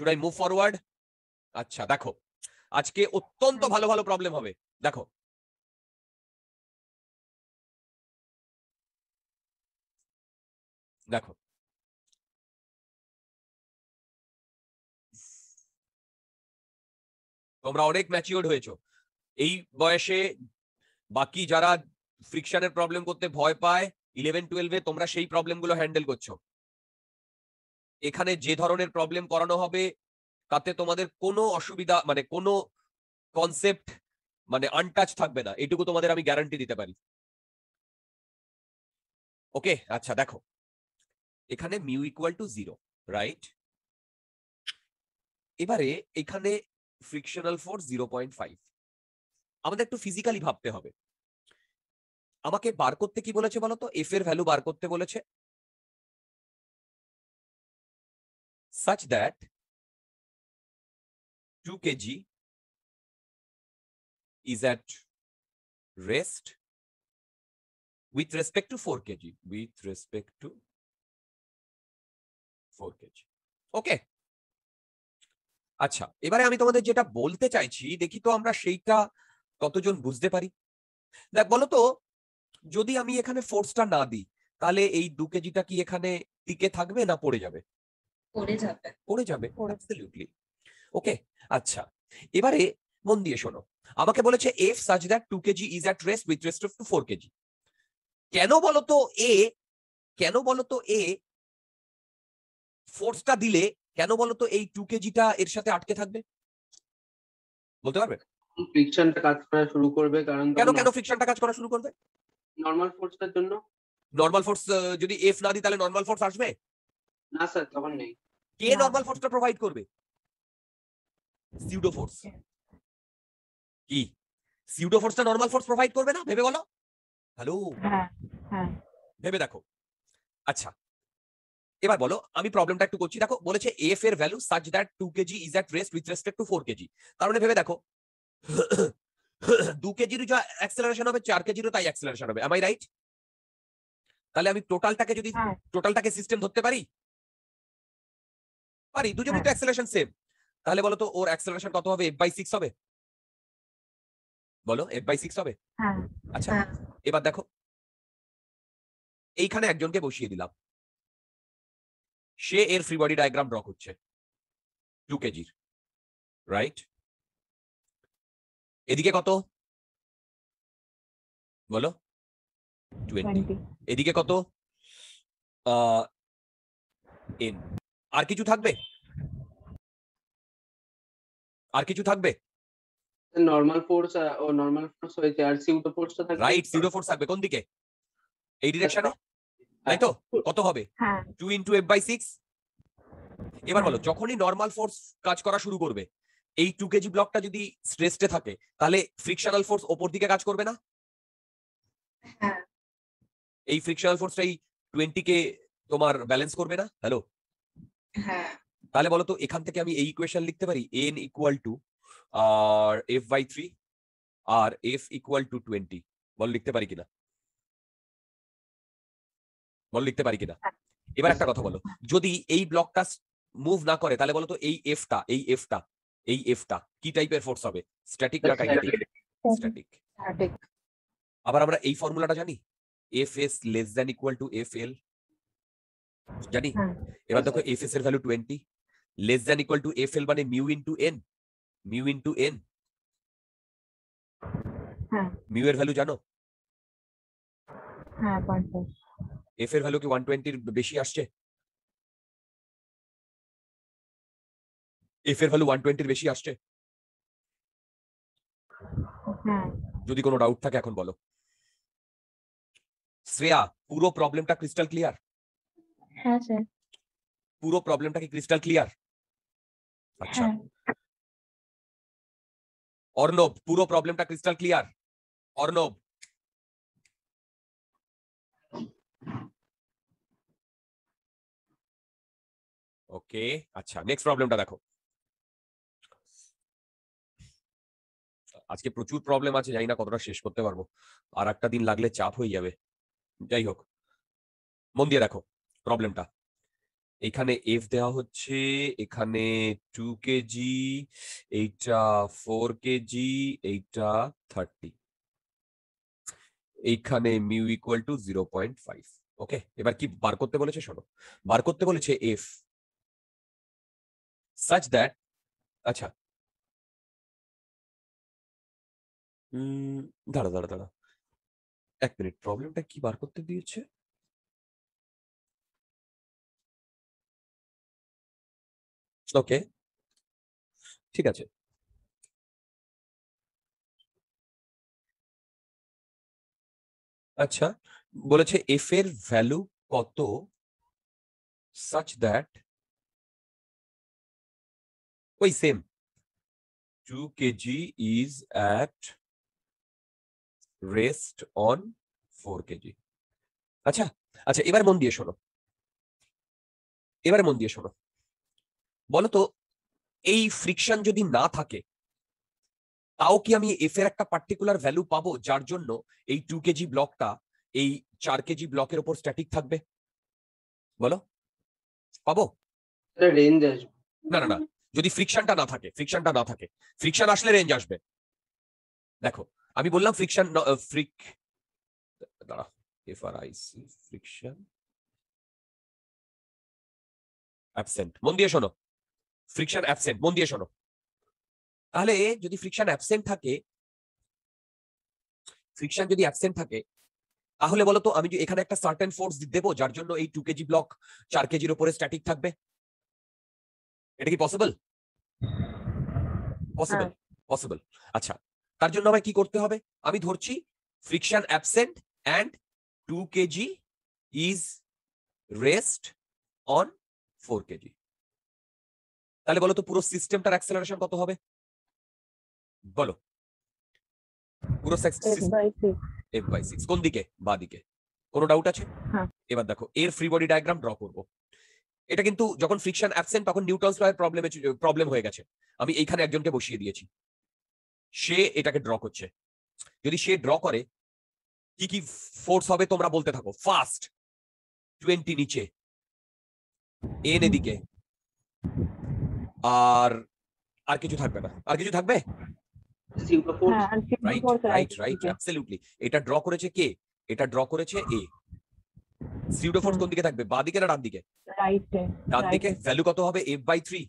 Should I move forward আচ্ছা দেখো আজকে অত্যন্ত ভালো ভালো প্রবলেম হবে দেখো দেখো তোমরা অনেক ম্যাচিওর হয়েছো এই বয়সে বাকি যারা ফ্রিকশনের প্রবলেম করতে ভয় পায় ইলেভেন টুয়েলভে তোমরা সেই প্রবলেমগুলো হ্যান্ডেল করছো এখানে যে ধরনের প্রবলেম করানো হবে তাতে তোমাদের কোনো অসুবিধা মানে কোনো কনসেপ্ট মানে আনটাচ থাকবে না এটুকু তোমাদের আমি গ্যারান্টি দিতে পারি ওকে আচ্ছা দেখো এখানে mu equal to zero right এবারে এখানে frictional force zero point five আমাদের একটু ফিজিক্যালি ভাবতে হবে আমাকে বার করতে কি বলেছে বলতো এফ এর ভ্যালু বার করতে বলেছে such that 2 kg is at rest with respect to 4 kg with respect to 4 kg ওকে আচ্ছা এবারে আমি তোমাদের যেটা বলতে চাইছি দেখি তো আমরা সেইটা কতজন বুঝতে পারি দেখ বলো তো যদি আমি এখানে ফোর্সটা না দিই তাহলে এই দু কেজিটা কি এখানে টিকে থাকবে না পড়ে যাবে পড়ে যাবে পড়ে যাবে অ্যাবসলিউটলি ওকে আচ্ছা এবারে মন দিয়ে শোনো আমাকে বলেছে F such that two kg is at rest with rest to four kg কেন বলতো এ কেন বলতো এ ফোর্সটা দিলে কেন বলতো এই টু কেজিটা এর সাথে আটকে থাকবে বলতে পারবে ফ্রিকশনটা কাজ করা শুরু করবে কারণ কেন কেন ফ্রিকশনটা কাজ করা শুরু করবে নর্মাল ফোর্সটার জন্য নর্মাল ফোর্স যদি এফ না দিই তাহলে নর্মাল ফোর্স আসবে না স্যার তখন নেই কে নরমাল ফোর্সটা প্রোভাইড করবে সিউডো ফোর্স কি সিউডো ফোর্সটা নরমাল ফোর্স প্রোভাইড করবে না ভেবে বলো হ্যালো হ্যাঁ। ভেবে দেখো আচ্ছা এবার বলো আমি প্রবলেমটা একটু করছি দেখো বলেছে এফ এর value such that two kg is at rest with respect to four kg তার মানে ভেবে দেখো দু কেজির যা অ্যাক্সেলারেশন হবে চার কেজিরও তাই অ্যাক্সেলারেশন হবে এম আই রাইট তাহলে আমি টোটালটাকে যদি টোটালটাকে হ্যাঁ। সিস্টেম ধরতে পারি পারি দুজন একটু অ্যাক্সেলারেশন সেম তাহলে বলো তো ওর অ্যাক্সেলারেশন কত হবে f বাই সিক্স হবে বলো f বাই সিক্স হবে হ্যাঁ, আচ্ছা হ্যাঁ। এবার দেখো এইখানে একজনকে বসিয়ে দিলাম সে এর ফ্রি বডি ডায়াগ্রাম ড্র করছে 2 কেজির রাইট এদিকে কত বলো 20 এদিকে কত এন আর কিছু থাকবে আর কিছু থাকবে নরমাল ফোর্স ও নরমাল ফোর্স হয়েছে আর সিউডো ফোর্সটা থাকবে রাইট সিউডো ফোর্স থাকবে কোন দিকে এই ডিরেকশনে হ্যাঁ। তাই তো কত হবে two into F by six এবার বলো যখনই নর্মাল ফোর্স কাজ করা শুরু করবে এই টু কেজি ব্লকটা যদি স্ট্রেসড থাকে তাহলে ফ্রিকশনাল ফোর্স ওপর দিকে কাজ করবে না হ্যাঁ। এই ফ্রিকশনাল ফোর্সটাই টোয়েন্টি কে তোমার ব্যালেন্স করবে না হ্যালো হ্যাঁ। তাহলে বলো তো এখান থেকে আমি এই ইকুয়েশন লিখতে পারি এন ইকুয়াল টু আর এফ বাই থ্রি আর এফ ইকুয়াল টু টোয়েন্টি বল লিখতে পারি কিনা বল লিখতে পারি কিনা হ্যাঁ। এবার একটা কথা বলো যদি এই ব্লকটা মুভ না করে তাহলে বলো তো এই এফটা এই এফটা এই এফটা কি টাইপের ফোর্স হবে স্ট্যাটিক না কাইনেটিক স্ট্যাটিক আবার আমরা এই ফর্মুলাটা জানি F S less than equal to F L জানি হ্যাঁ। এবার দেখো এফ এস এর value twenty less than equal to F L মানে mu into N mu into N mu এর ভ্যালু জানো এফ হ্যাঁ, এর ভ্যালু কি ওয়ান টোয়েন্টির বেশি আসছে এফ এর ভ্যালু ওয়ান টোয়েন্টির বেশি আসছে হ্যাঁ। যদি কোনো ডাউট থাকে এখন বলো শ্রেয়া পুরো প্রবলেমটা ক্রিস্টাল ক্লিয়ার হ্যাঁ, পুরো প্রবলেমটা কি ক্রিস্টাল ক্লিয়ার আচ্ছা হ্যাঁ। অর্ণব পুরো প্রবলেমটা ক্রিস্টাল ক্লিয়ার অর্ণব ওকে আচ্ছা নেক্সট প্রবলেমটা দেখো আজকে প্রচুর প্রবলেম আছে জানি না কতটা শেষ করতে পারবো আর একটা দিন লাগলে চাপ হয়ে যাবে যাই হোক মন দিয়ে দেখো প্রবলেমটা এখানে এফ দেওয়া হচ্ছে এখানে টু কেজি এইটা ফোর কেজি এইটা থার্টি এইখানে mu equal to zero point five okay এবার কি বার করতে বলেছে শোনো বার করতে বলেছে এফ সাচ দ্যাট আচ্ছা দাঁড়া দাঁড়া দাঁড়া এক মিনিট প্রবলেমটা কি বার করতে দিয়েছে ওকে ঠিক আছে আচ্ছা বলেছে এফ এর ভ্যালু কত সাচ দ্যাট ওই same two kg is at rest on four kg আচ্ছা আচ্ছা এবার মন দিয়ে শোনো এবার মন দিয়ে শোনো বলতো এই ফ্রিকশন যদি না থাকে তাও কি আমি এফ এর একটা পার্টিকুলার ভ্যালু পাবো যার জন্য এই টু কেজি ব্লকটা এই চার কেজি ব্লকের ওপর স্ট্যাটিক থাকবে বলো পাবো না না না যদি ফ্রিকশনটা না থাকে ফ্রিকশনটা না থাকে ফ্রিকশন আসলে রেঞ্জ আসবে দেখো আমি বললাম ফ্রিকশন ফ্রিক দাঁড়া F R I C friction absent মন দিয়ে শোনো ফ্রিকশন অ্যাবসেন্ট মন দিয়ে শোনো তাহলে যদি ফ্রিকশন অ্যাবসেন্ট থাকে ফ্রিকশন যদি অ্যাবসেন্ট থাকে তাহলে বলো তো আমি এখানে একটা সার্টেন ফোর্স দেবো যার জন্য এই টু কেজি ব্লক চার কেজির উপরে স্ট্যাটিক থাকবে এটা কি পসিবল পসিবল পসিবল আচ্ছা তার জন্য আমায় কি করতে হবে আমি ধরছি friction absent and two kg is rest on four kg তাহলে বলো তো পুরো সিস্টেমটার অ্যাক্সেলারেশন কত হবে বলো পুরো এফ বাই সিক্স কোন দিকে বা দিকে কোনো ডাউট আছে হ্যাঁ। এবার দেখো এর ফ্রি বডি ডায়াগ্রাম ড্র করবো এটা কিন্তু যখন ফ্রিকশন অ্যাবসেন্ট তখন নিউটনস লয়ের প্রবলেমে প্রবলেম হয়ে গেছে আমি এইখানে একজনকে বসিয়ে দিয়েছি সে এটাকে ড্র করছে যদি সে ড্র করে কি কি ফোর্স হবে তোমরা বলতে থাকো ফাস্ট টোয়েন্টি নিচে এন এদিকে আর আর কিছু থাকবে না আর কিছু থাকবে হ্যাঁ, এটা ড্র করেছে কে এটা ড্র করেছে এ সিউডোফোর্স কোন দিকে থাকবে বাঁ দিকে না ডান দিকে ডান দিকে ভ্যালু কত হবে এফ বাই থ্রি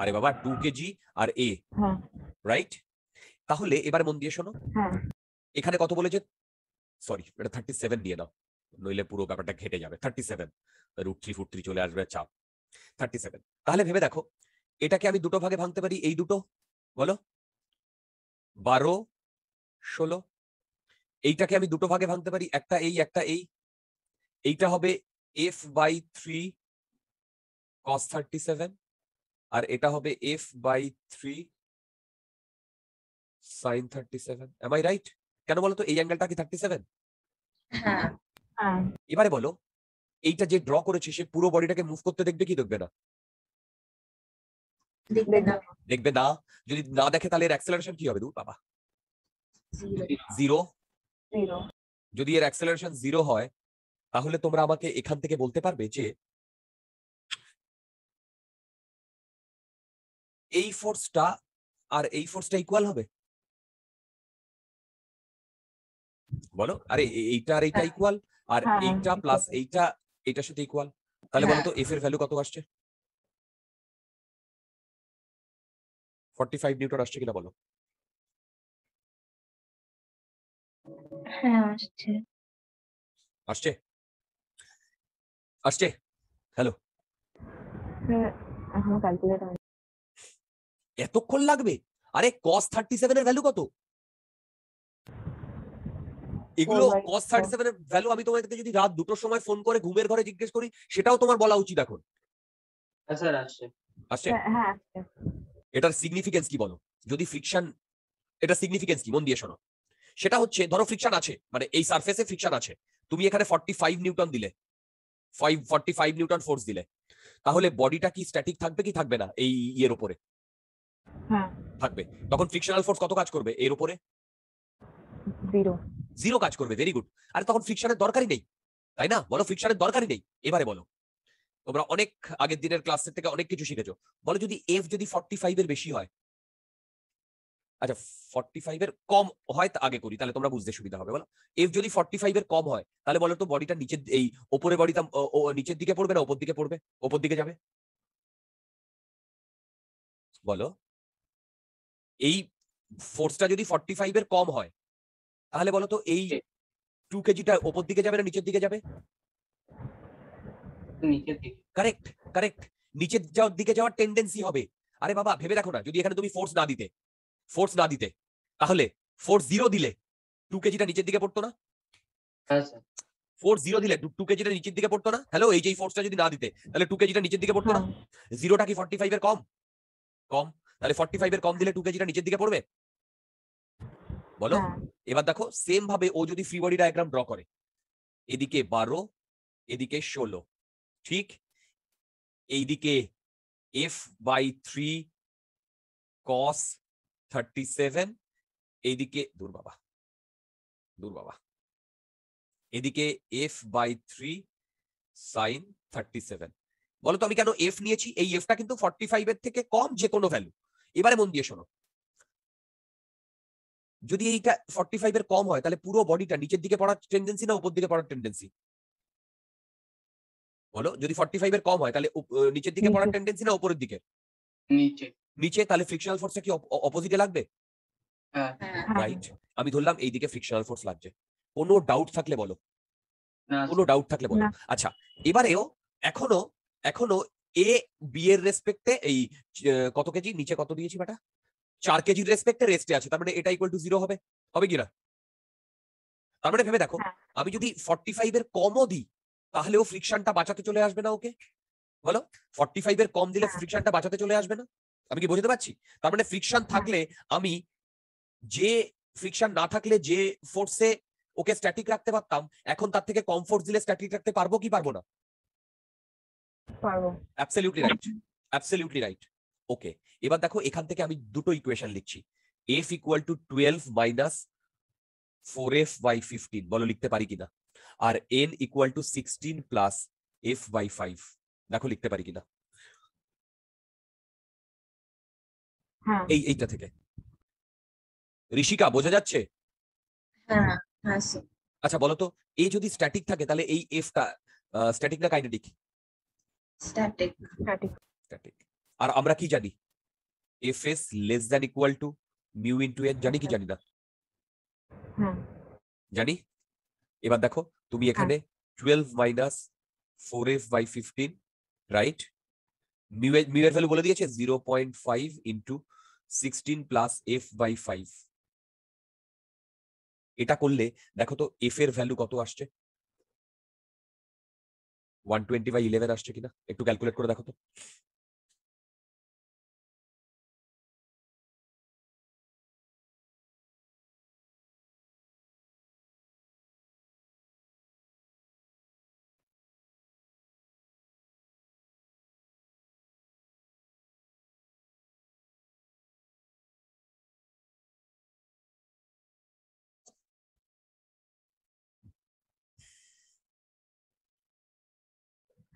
আরে বাবা টু কেজি আর এ রাইট হ্যাঁ। তাহলে এবার মন দিয়ে শোনো হ্যাঁ। এখানে কত বলেছে সরি এটা থার্টি সেভেন দিয়ে দাও নইলে পুরো ব্যাপারটা ঘেটে যাবে thirty seven root three foot three চলে আসবে চাপ থার্টি সেভেন তাহলে ভেবে দেখো এটাকে আমি দুটো ভাগে ভাঙতে পারি এই দুটো বলো বারো ষোলো এইটাকে আমি দুটো ভাগে ভাঙতে পারি একটা এই একটা এই এইটা হবে F by three cos thirty seven আর এটা হবে F by three sine thirty seven M I right কেন বলো তো এই অ্যাঙ্গেলটা কি থার্টি হ্যাঁ। হ্যাঁ। সেভেন এবারে বলো এইটা যে ড্র করেছে সে পুরো বডিটাকে মুভ করতে দেখবে কি দেখবে না দেখবে না দেখবে না যদি না দেখে তাহলে এর অ্যাক্সেলারেশন কি হবে দূর বাবা জিরো যদি এর অ্যাক্সেলারেশন জিরো হয় তাহলে তোমরা আমাকে এখান থেকে বলতে পারবে যে এই ফোর্সটা আর এই ফোর্সটা ইকুয়াল হবে বলো আরে এইটা আর এইটা ইকুয়াল হ্যাঁ। আর হ্যাঁ, হ্যাঁ, এইটা প্লাস এইটা এটার সাথে ইকুয়াল তাহলে বলো তো এফ এর ভ্যালু কত আসছে ফর্টি ফাইভ নিউটন আসছে কিনা বলো হ্যাঁ আসছে আসছে আসছে হ্যালো এতক্ষণ লাগবে আরে cos 37 এর ভ্যালু কত এগুলো oh cos 37 এর ভ্যালু আমি তোমাদেরকে যদি রাত দুটোর সময় ফোন করে ঘুমের ঘরে জিজ্ঞেস করি সেটাও তোমার বলা উচিত এখন হ্যাঁ, স্যার আসছে আসছে হ্যাঁ, হ্যাঁ এটার সিগনিফিকেন্স কি বলো যদি ফ্রিকশন এটা সিগনিফিকেন্স কি মন দিয়ে শোনো সেটা হচ্ছে ধরো ফ্রিকশন আছে মানে এই সারফেসে ফ্রিকশন আছে তুমি এখানে ফর্টি ফাইভ নিউটন দিলে five forty five newton force দিলে তাহলে বডিটা কি স্ট্যাটিক থাকবে কি থাকবে না এই ইয়ের উপরে হ্যাঁ। থাকবে তখন ফ্রিকশনাল ফোর্স কত কাজ করবে এর উপরে জিরো জিরো কাজ করবে ভেরি গুড আরে তখন ফ্রিকশনের দরকারই নেই তাই না বলো ফ্রিকশনের দরকারই নেই এবারে বলো তোমরা অনেক আগের দিনের ক্লাসের থেকে অনেক কিছু শিখেছো বলো যদি এফ যদি ফর্টি ফাইভ এর বেশি হয় আচ্ছা ফর্টি ফাইভ এর কম হয় তা আগে করি তাহলে তোমরা বুঝতে সুবিধা হবে বলো এফ যদি ফর্টি ফাইভ এর কম হয় তাহলে বলো তো বডিটা নিচের এই ওপরে বডিটা নিচের দিকে পড়বে না ওপর দিকে পড়বে ওপর দিকে যাবে বলো এই ফোর্সটা যদি ফর্টি ফাইভ এর কম হয় তাহলে বলো তো এই টু কেজিটা ওপর দিকে যাবে না নিচের দিকে যাবে কারেক্ট কারেক্ট নিচের যাওয়ার দিকে যাওয়ার টেন্ডেন্সি হবে আরে বাবা ভেবে দেখো না যদি এখানে তুমি ফোর্স না দিতে ফোর্স না দিতে তাহলে ফোর্স জিরো দিলে টু কেজিটা নিচের দিকে পড়তো না ফোর্স হ্যাঁ, জিরো দিলে টু কেজিটা নিচের দিকে পড়তো না হ্যালো এই যে ফোর্সটা যদি না দিতে তাহলে টু কেজিটা নিচের দিকে পড়তো না জিরোটা হ্যাঁ। কি ফর্টি ফাইভ এর কম কম তাহলে ফর্টি ফাইভ এর কম দিলে টু কেজিটা নিচের দিকে পড়বে বলো হ্যাঁ। এবার দেখো সেম ভাবে ও যদি ফ্রি বডি ডায়াগ্রাম ড্র করে এদিকে বারো এদিকে ষোলো ঠিক এইদিকে F by three cos thirty seven এইদিকে দূর বাবা দূর বাবা এদিকে F by three sine thirty seven বলতো আমি কেন এফ নিয়েছি এই এফটা কিন্তু ফর্টি ফাইভ এর থেকে কম যে কোনো ভ্যালু এবারে মন দিয়ে শোনো যদি এইটা ফর্টি ফাইভ এর কম হয় তাহলে পুরো বডিটা নিচের দিকে পড়ার টেন্ডেন্সি না উপর দিকে পড়ার টেন্ডেন্সি বলো যদি ফর্টি ফাইভ এর কম হয় তাহলে নিচের দিকে পড়ার টেন্ডেন্সি না উপরের দিকে নিচে তাহলে ফ্রিকশনাল ফোর্স কি অপোজিটে লাগবে রাইট হ্যাঁ। হ্যাঁ। আমি ধরলাম এই দিকে ফ্রিকশনাল ফোর্স লাগছে কোনো ডাউট থাকলে বলো কোনো ডাউট থাকলে বলো আচ্ছা এবারেও এখনো এখনো এ বি এর রেসপেক্টে এই কত কেজি নিচে কত দিয়েছি বেটা চার কেজির রেসপেক্টে রেস্টে আছে তার মানে এটা ইকুয়াল টু জিরো হবে হবে কিনা তার মানে ভেবে দেখো হ্যাঁ। আমি যদি ফর্টি ফাইভ এর কমও দিই তাহলে ও ফ্রিকশনটা বাঁচাতে চলে আসবে না ওকে বলো ফর্টি ফাইভ এর কম দিলে ফ্রিকশনটা হ্যাঁ। বাঁচাতে চলে আসবে না আমি কি বুঝতে পারছি তার মানে ফ্রিকশন থাকলে আমি যে ফ্রিকশন না থাকলে যে ফোর্সে ওকে স্ট্যাটিক রাখতে পারতাম এখন তার থেকে কম ফোর্স দিলে স্ট্যাটিক রাখতে পারবো কি পারবো না পারবো absolutely right absolutely right okay এবার দেখো এখান থেকে আমি দুটো ইকুয়েশন লিখছি F equal to twelve minus four F by fifteen বলো লিখতে পারি কিনা আর N equal to sixteen plus F by five দেখো লিখতে পারি কিনা হ্যাঁ। এই এইটা থেকে ঋষিকা বোঝা যাচ্ছে হ্যাঁ, হ্যাঁ, আচ্ছা বলতো এই যদি স্ট্যাটিক থাকে তাহলে এই টা স্ট্যাটিক না কাইনেটিক স্ট্যাটিক স্ট্যাটিক আর আমরা কি জানি F S less than equal to mu into N জানি কি জানি না জানি এবার দেখো তুমি এখানে twelve minus four F by fifteen right mu এর ভ্যালু বলে দিয়েছে zero point five into sixteen plus F by five এটা করলে দেখো তো এফ এর ভ্যালু কত আসছে ওয়ান টোয়েন্টি বাই ইলেভেন আসছে কিনা একটু ক্যালকুলেট করে দেখো তো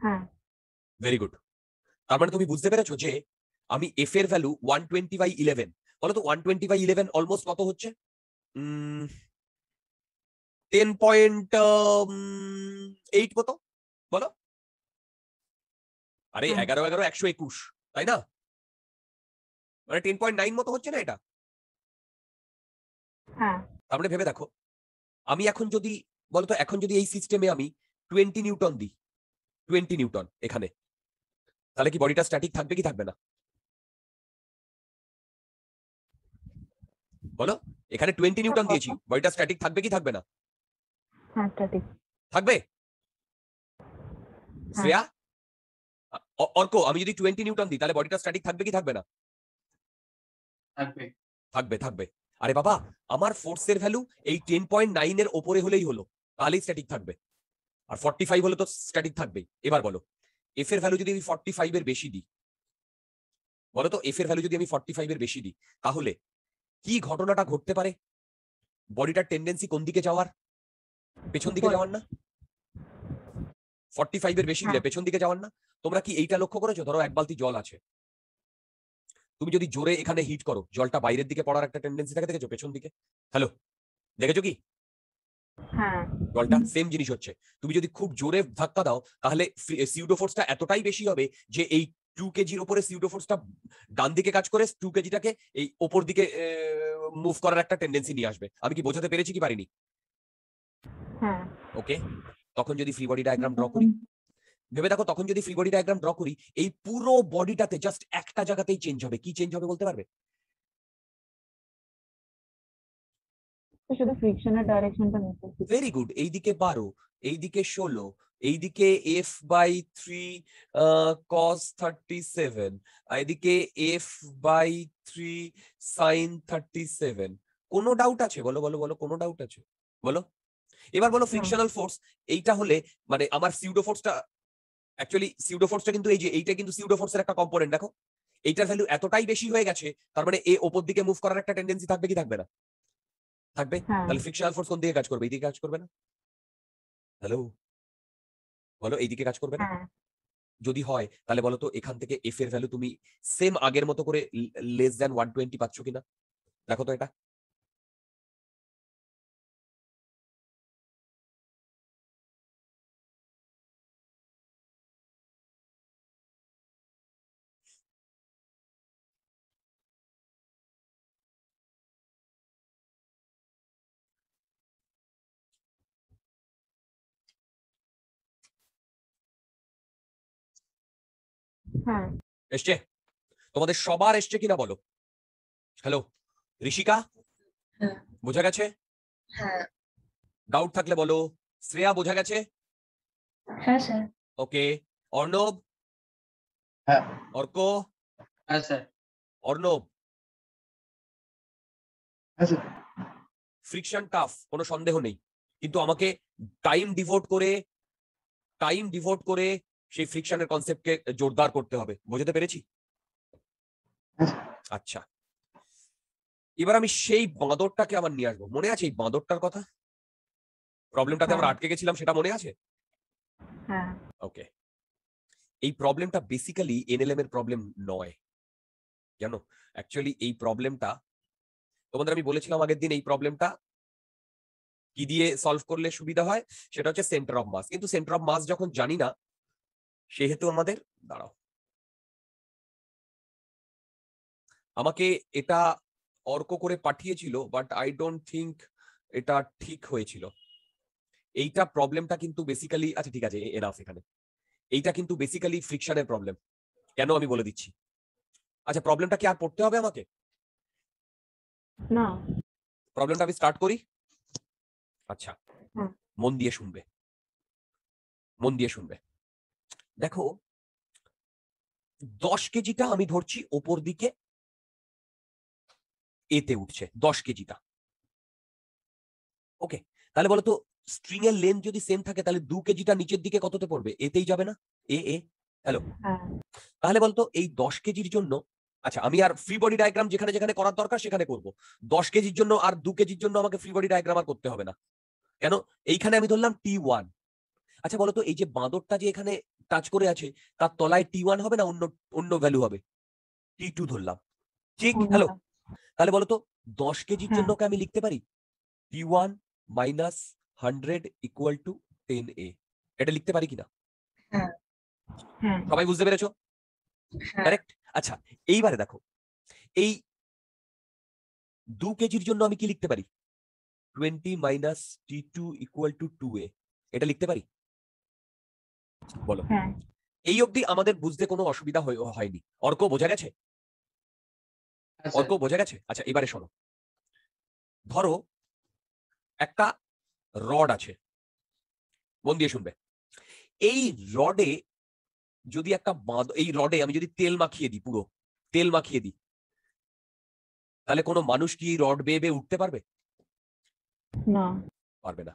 ভেরি হ্যাঁ। গুড তার মানে তুমি বুঝতে পেরেছো যে আমি এফ এর value one twenty by eleven বলো তো one twenty by eleven almost কত হচ্ছে টেন পয়েন্ট এইট মতো বলো আরে হ্যাঁ। এগারো এগারো একশো একুশ তাই না মানে টেন পয়েন্ট নাইন মতো হচ্ছে না এটা হ্যাঁ। তারপরে মানে ভেবে দেখো আমি এখন যদি বলতো এখন যদি এই সিস্টেমে আমি টোয়েন্টি নিউটন দিই টোয়েন্টি নিউটন এখানে তাহলে কি বডিটা স্ট্যাটিক থাকবে কি থাকবে না বলো এখানে টোয়েন্টি নিউটন দিয়েছি বডিটা স্ট্যাটিক থাকবে কি থাকবে না হ্যাঁ, থাকবে হ্যাঁ। শ্রেয়া অর্ক আমি যদি টোয়েন্টি নিউটন দিই তাহলে বডিটা স্ট্যাটিক থাকবে কি থাকবে না থাকবে থাকবে আরে বাবা আমার ফোর্সের ভ্যালু এই টেন পয়েন্ট নাইন এর ওপরে হলেই হলো তাহলেই স্ট্যাটিক থাকবে আর ফর্টি ফাইভ হলে তো স্ট্যাটিক থাকবেই এবার বলো এফ এর ভ্যালু যদি আমি ফর্টি ফাইভ এর বেশি দিই বলো তো এফ এর ভ্যালু যদি আমি ফর্টি ফাইভ এর বেশি দিই তাহলে কি ঘটনাটা ঘটতে পারে বডিটার টেন্ডেন্সি কোন দিকে যাওয়ার পেছন দিকে যাওয়ার না ফর্টি ফাইভ এর বেশি দিলে হ্যাঁ। পেছন দিকে যাওয়ার না তোমরা কি এইটা লক্ষ্য করেছো ধরো এক বালতি জল আছে তুমি যদি জোরে এখানে হিট করো জলটা বাইরের দিকে পড়ার একটা টেন্ডেন্সি থাকে দেখেছো পেছন দিকে হ্যালো দেখেছো কি হ্যাঁ। জলটা সেম জিনিস হচ্ছে তুমি যদি খুব জোরে ধাক্কা দাও তাহলে সিউডোফোর্সটা এতটাই বেশি হবে যে এই টু কেজির ওপরে সিউডোফোর্সটা ডান দিকে কাজ করে টু কেজিটাকে এই ওপর দিকে মুভ করার একটা টেন্ডেন্সি নিয়ে আসবে আমি কি বোঝাতে পেরেছি কি পারিনি ওকে হ্যাঁ। তখন যদি ফ্রি বডি ডায়াগ্রাম ড্র করি ভেবে দেখো তখন যদি ফ্রি বডি ডায়াগ্রাম ড্র করি এই পুরো বডিটাতে জাস্ট একটা জায়গাতেই চেঞ্জ হবে কি চেঞ্জ হবে বলতে পারবে তো ফ্রিকশনের ডাইরেকশনটা নিতে ভেরি গুড এইদিকে বারো এইদিকে ষোলো এইদিকে F by three cos thirty seven এদিকে এফ বাই থ্রি কোনো ডাউট আছে বলো বলো বলো কোনো ডাউট আছে বলো এবার বলো ফ্রিকশনাল হ্যাঁ। ফোর্স এইটা হলে মানে আমার সিউডো ফোর্সটা অ্যাকচুয়ালি সিউডো ফোর্সটা কিন্তু এই যে এইটা কিন্তু সিউডো ফোর্সের একটা কম্পোনেন্ট দেখো এইটার ভ্যালু এতটাই বেশি হয়ে গেছে তার মানে এ ওপর দিকে মুভ করার একটা টেন্ডেন্সি থাকবে কি থাকবে না থাকবে হ্যাঁ। তাহলে ফ্রিকশনাল ফোর্স কোন দিকে কাজ করবে এইদিকে কাজ করবে না হ্যালো বলো এইদিকে কাজ করবে না হ্যাঁ। যদি হয় তাহলে বলো তো এখান থেকে এফ এর ভ্যালু তুমি সেম আগের মতো করে লেস দ্যান ওয়ান টোয়েন্টি পাচ্ছ কিনা দেখো তো এটা হ্যাঁ। এসছে তোমাদের সবার এসছে কিনা বলো হ্যালো ঋষিকা হ্যাঁ। বোঝা গেছে ডাউট হ্যাঁ। থাকলে বলো শ্রেয়া বোঝা গেছে ওকে অর্ণব হ্যাঁ অর্ক অর্ণব ফ্রিকশন টাফ কোনো সন্দেহ নেই কিন্তু আমাকে টাইম ডিভোট করে টাইম ডিভোট করে সেই ফ্রিকশনের কনসেপ্টকে জোরদার করতে হবে বোঝাতে পেরেছি আচ্ছা এবার আমি সেই বাঁদরটাকে আমার নিয়ে আসবো মনে আছে এই বাঁদরটার কথা প্রবলেমটাতে আমরা হ্যাঁ। আটকে গেছিলাম সেটা মনে আছে ওকে হ্যাঁ। এই প্রবলেমটা বেসিক্যালি এনএলএম এর প্রবলেম নয় জানো অ্যাকচুয়ালি এই প্রবলেমটা তোমাদের আমি বলেছিলাম আগের দিন এই প্রবলেমটা কি দিয়ে সলভ করলে সুবিধা হয় সেটা হচ্ছে সেন্টার অফ মাস কিন্তু সেন্টার অফ মাস যখন জানি না সেই হেতু আমাদের দাঁড়াও আমাকে এটা অর্ক করে পাঠিয়েছিল বাট আই ডোন্ট থিঙ্ক এটা ঠিক হয়েছিল এইটা প্রবলেমটা কিন্তু বেসিক্যালি আচ্ছা ঠিক আছে এনাফ এখানে এইটা কিন্তু বেসিক্যালি ফ্রিকশনের প্রবলেম কেন আমি বলে দিচ্ছি আচ্ছা প্রবলেমটা কি আর পড়তে হবে আমাকে না প্রবলেমটা আমি স্টার্ট করি আচ্ছা হ্যাঁ। মন দিয়ে শুনবে মন দিয়ে শুনবে দেখো দশ কেজিটা আমি ধরছি ওপর দিকে এতে উঠছে দশ কেজিটা ওকে তাহলে বলো তো স্ট্রিং এর লেন্থ যদি সেম থাকে তাহলে দু কেজিটা নিচের দিকে কততে পড়বে এতেই যাবে না এ এ হ্যালো তাহলে বলতো এই দশ কেজির জন্য আচ্ছা আমি আর ফ্রি বডি ডায়াগ্রাম যেখানে যেখানে করার দরকার সেখানে করব দশ কেজির জন্য আর দু কেজির জন্য আমাকে ফ্রি বডি ডায়াগ্রাম আর করতে হবে না কেন এইখানে আমি ধরলাম টি ওয়ান আচ্ছা বলতো এই যে বাঁদরটা যে এখানে কাজ করে আছে তার তলায় টি ওয়ান হবে না অন্য অন্য ভ্যালু হবে টি টু ধরলাম ঠিক হ্যালো তাহলে বলতো দশ কেজির হ্যাঁ। জন্য আমি লিখতে পারি T one minus hundred equal to ten A এটা লিখতে পারি কিনা হ্যাঁ। হ্যাঁ। সবাই বুঝতে পেরেছ কারেক্ট আচ্ছা এইবারে দেখো এই দু কেজির জন্য আমি কি লিখতে পারি twenty minus T two equal to two A এটা লিখতে পারি বলো হ্যাঁ। এই অবধি আমাদের বুঝতে কোনো অসুবিধা হয়নি অর্ক বোঝা গেছে আচ্ছা। অর্ক বোঝা গেছে আচ্ছা এবারে শোনো ধরো একটা রড আছে মন দিয়ে শুনবে এই রডে যদি একটা এই রডে আমি যদি তেল মাখিয়ে দিই পুরো তেল মাখিয়ে দিই তাহলে কোনো মানুষ কি রড বেয়ে বেয়ে উঠতে পারবে না পারবে না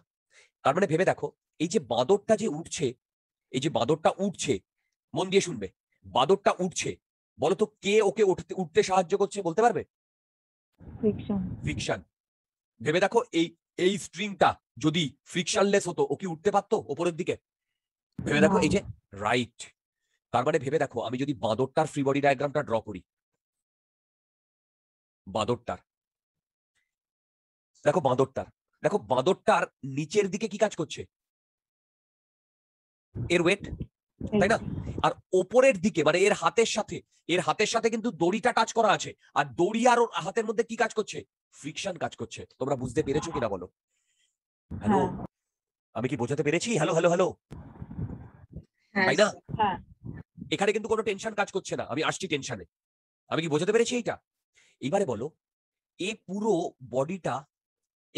তার মানে ভেবে দেখো এই যে বাঁদরটা যে উঠছে এই যে বাদরটা উঠছে মন দিয়ে শুনবে বাদরটা উঠছে বলতো কে ওকে উঠতে উঠতে সাহায্য করছে বলতে পারবে ফিকশন ভেবে দেখো এই এই স্ট্রিংটা যদি ফ্রিকশনলেস হতো ও কি উঠতে পারতো ওপরের দিকে ভেবে দেখো এই যে রাইট তার মানে ভেবে দেখো আমি যদি বাঁদরটার ফ্রি বডি ডায়াগ্রামটা ড্র করি বাঁদরটার দেখো বাঁদরটার দেখো বাঁদরটার নিচের দিকে কি কাজ করছে এর ওয়েট তাই না আর ওপরের দিকে মানে এর হাতের সাথে এর হাতের সাথে কিন্তু দড়িটা কাজ করা আছে আর দড়ি আর ওর হাতের মধ্যে কি কাজ করছে ফ্রিকশন কাজ করছে তোমরা বুঝতে পেরেছো কিনা বলো হ্যালো আমি কি বোঝাতে পেরেছি হ্যালো হ্যালো হ্যালো তাই না হ্যাঁ। এখানে কিন্তু কোনো টেনশন কাজ করছে না আমি আসছি টেনশনে আমি কি বোঝাতে পেরেছি এইটা এবারে বলো এই পুরো বডিটা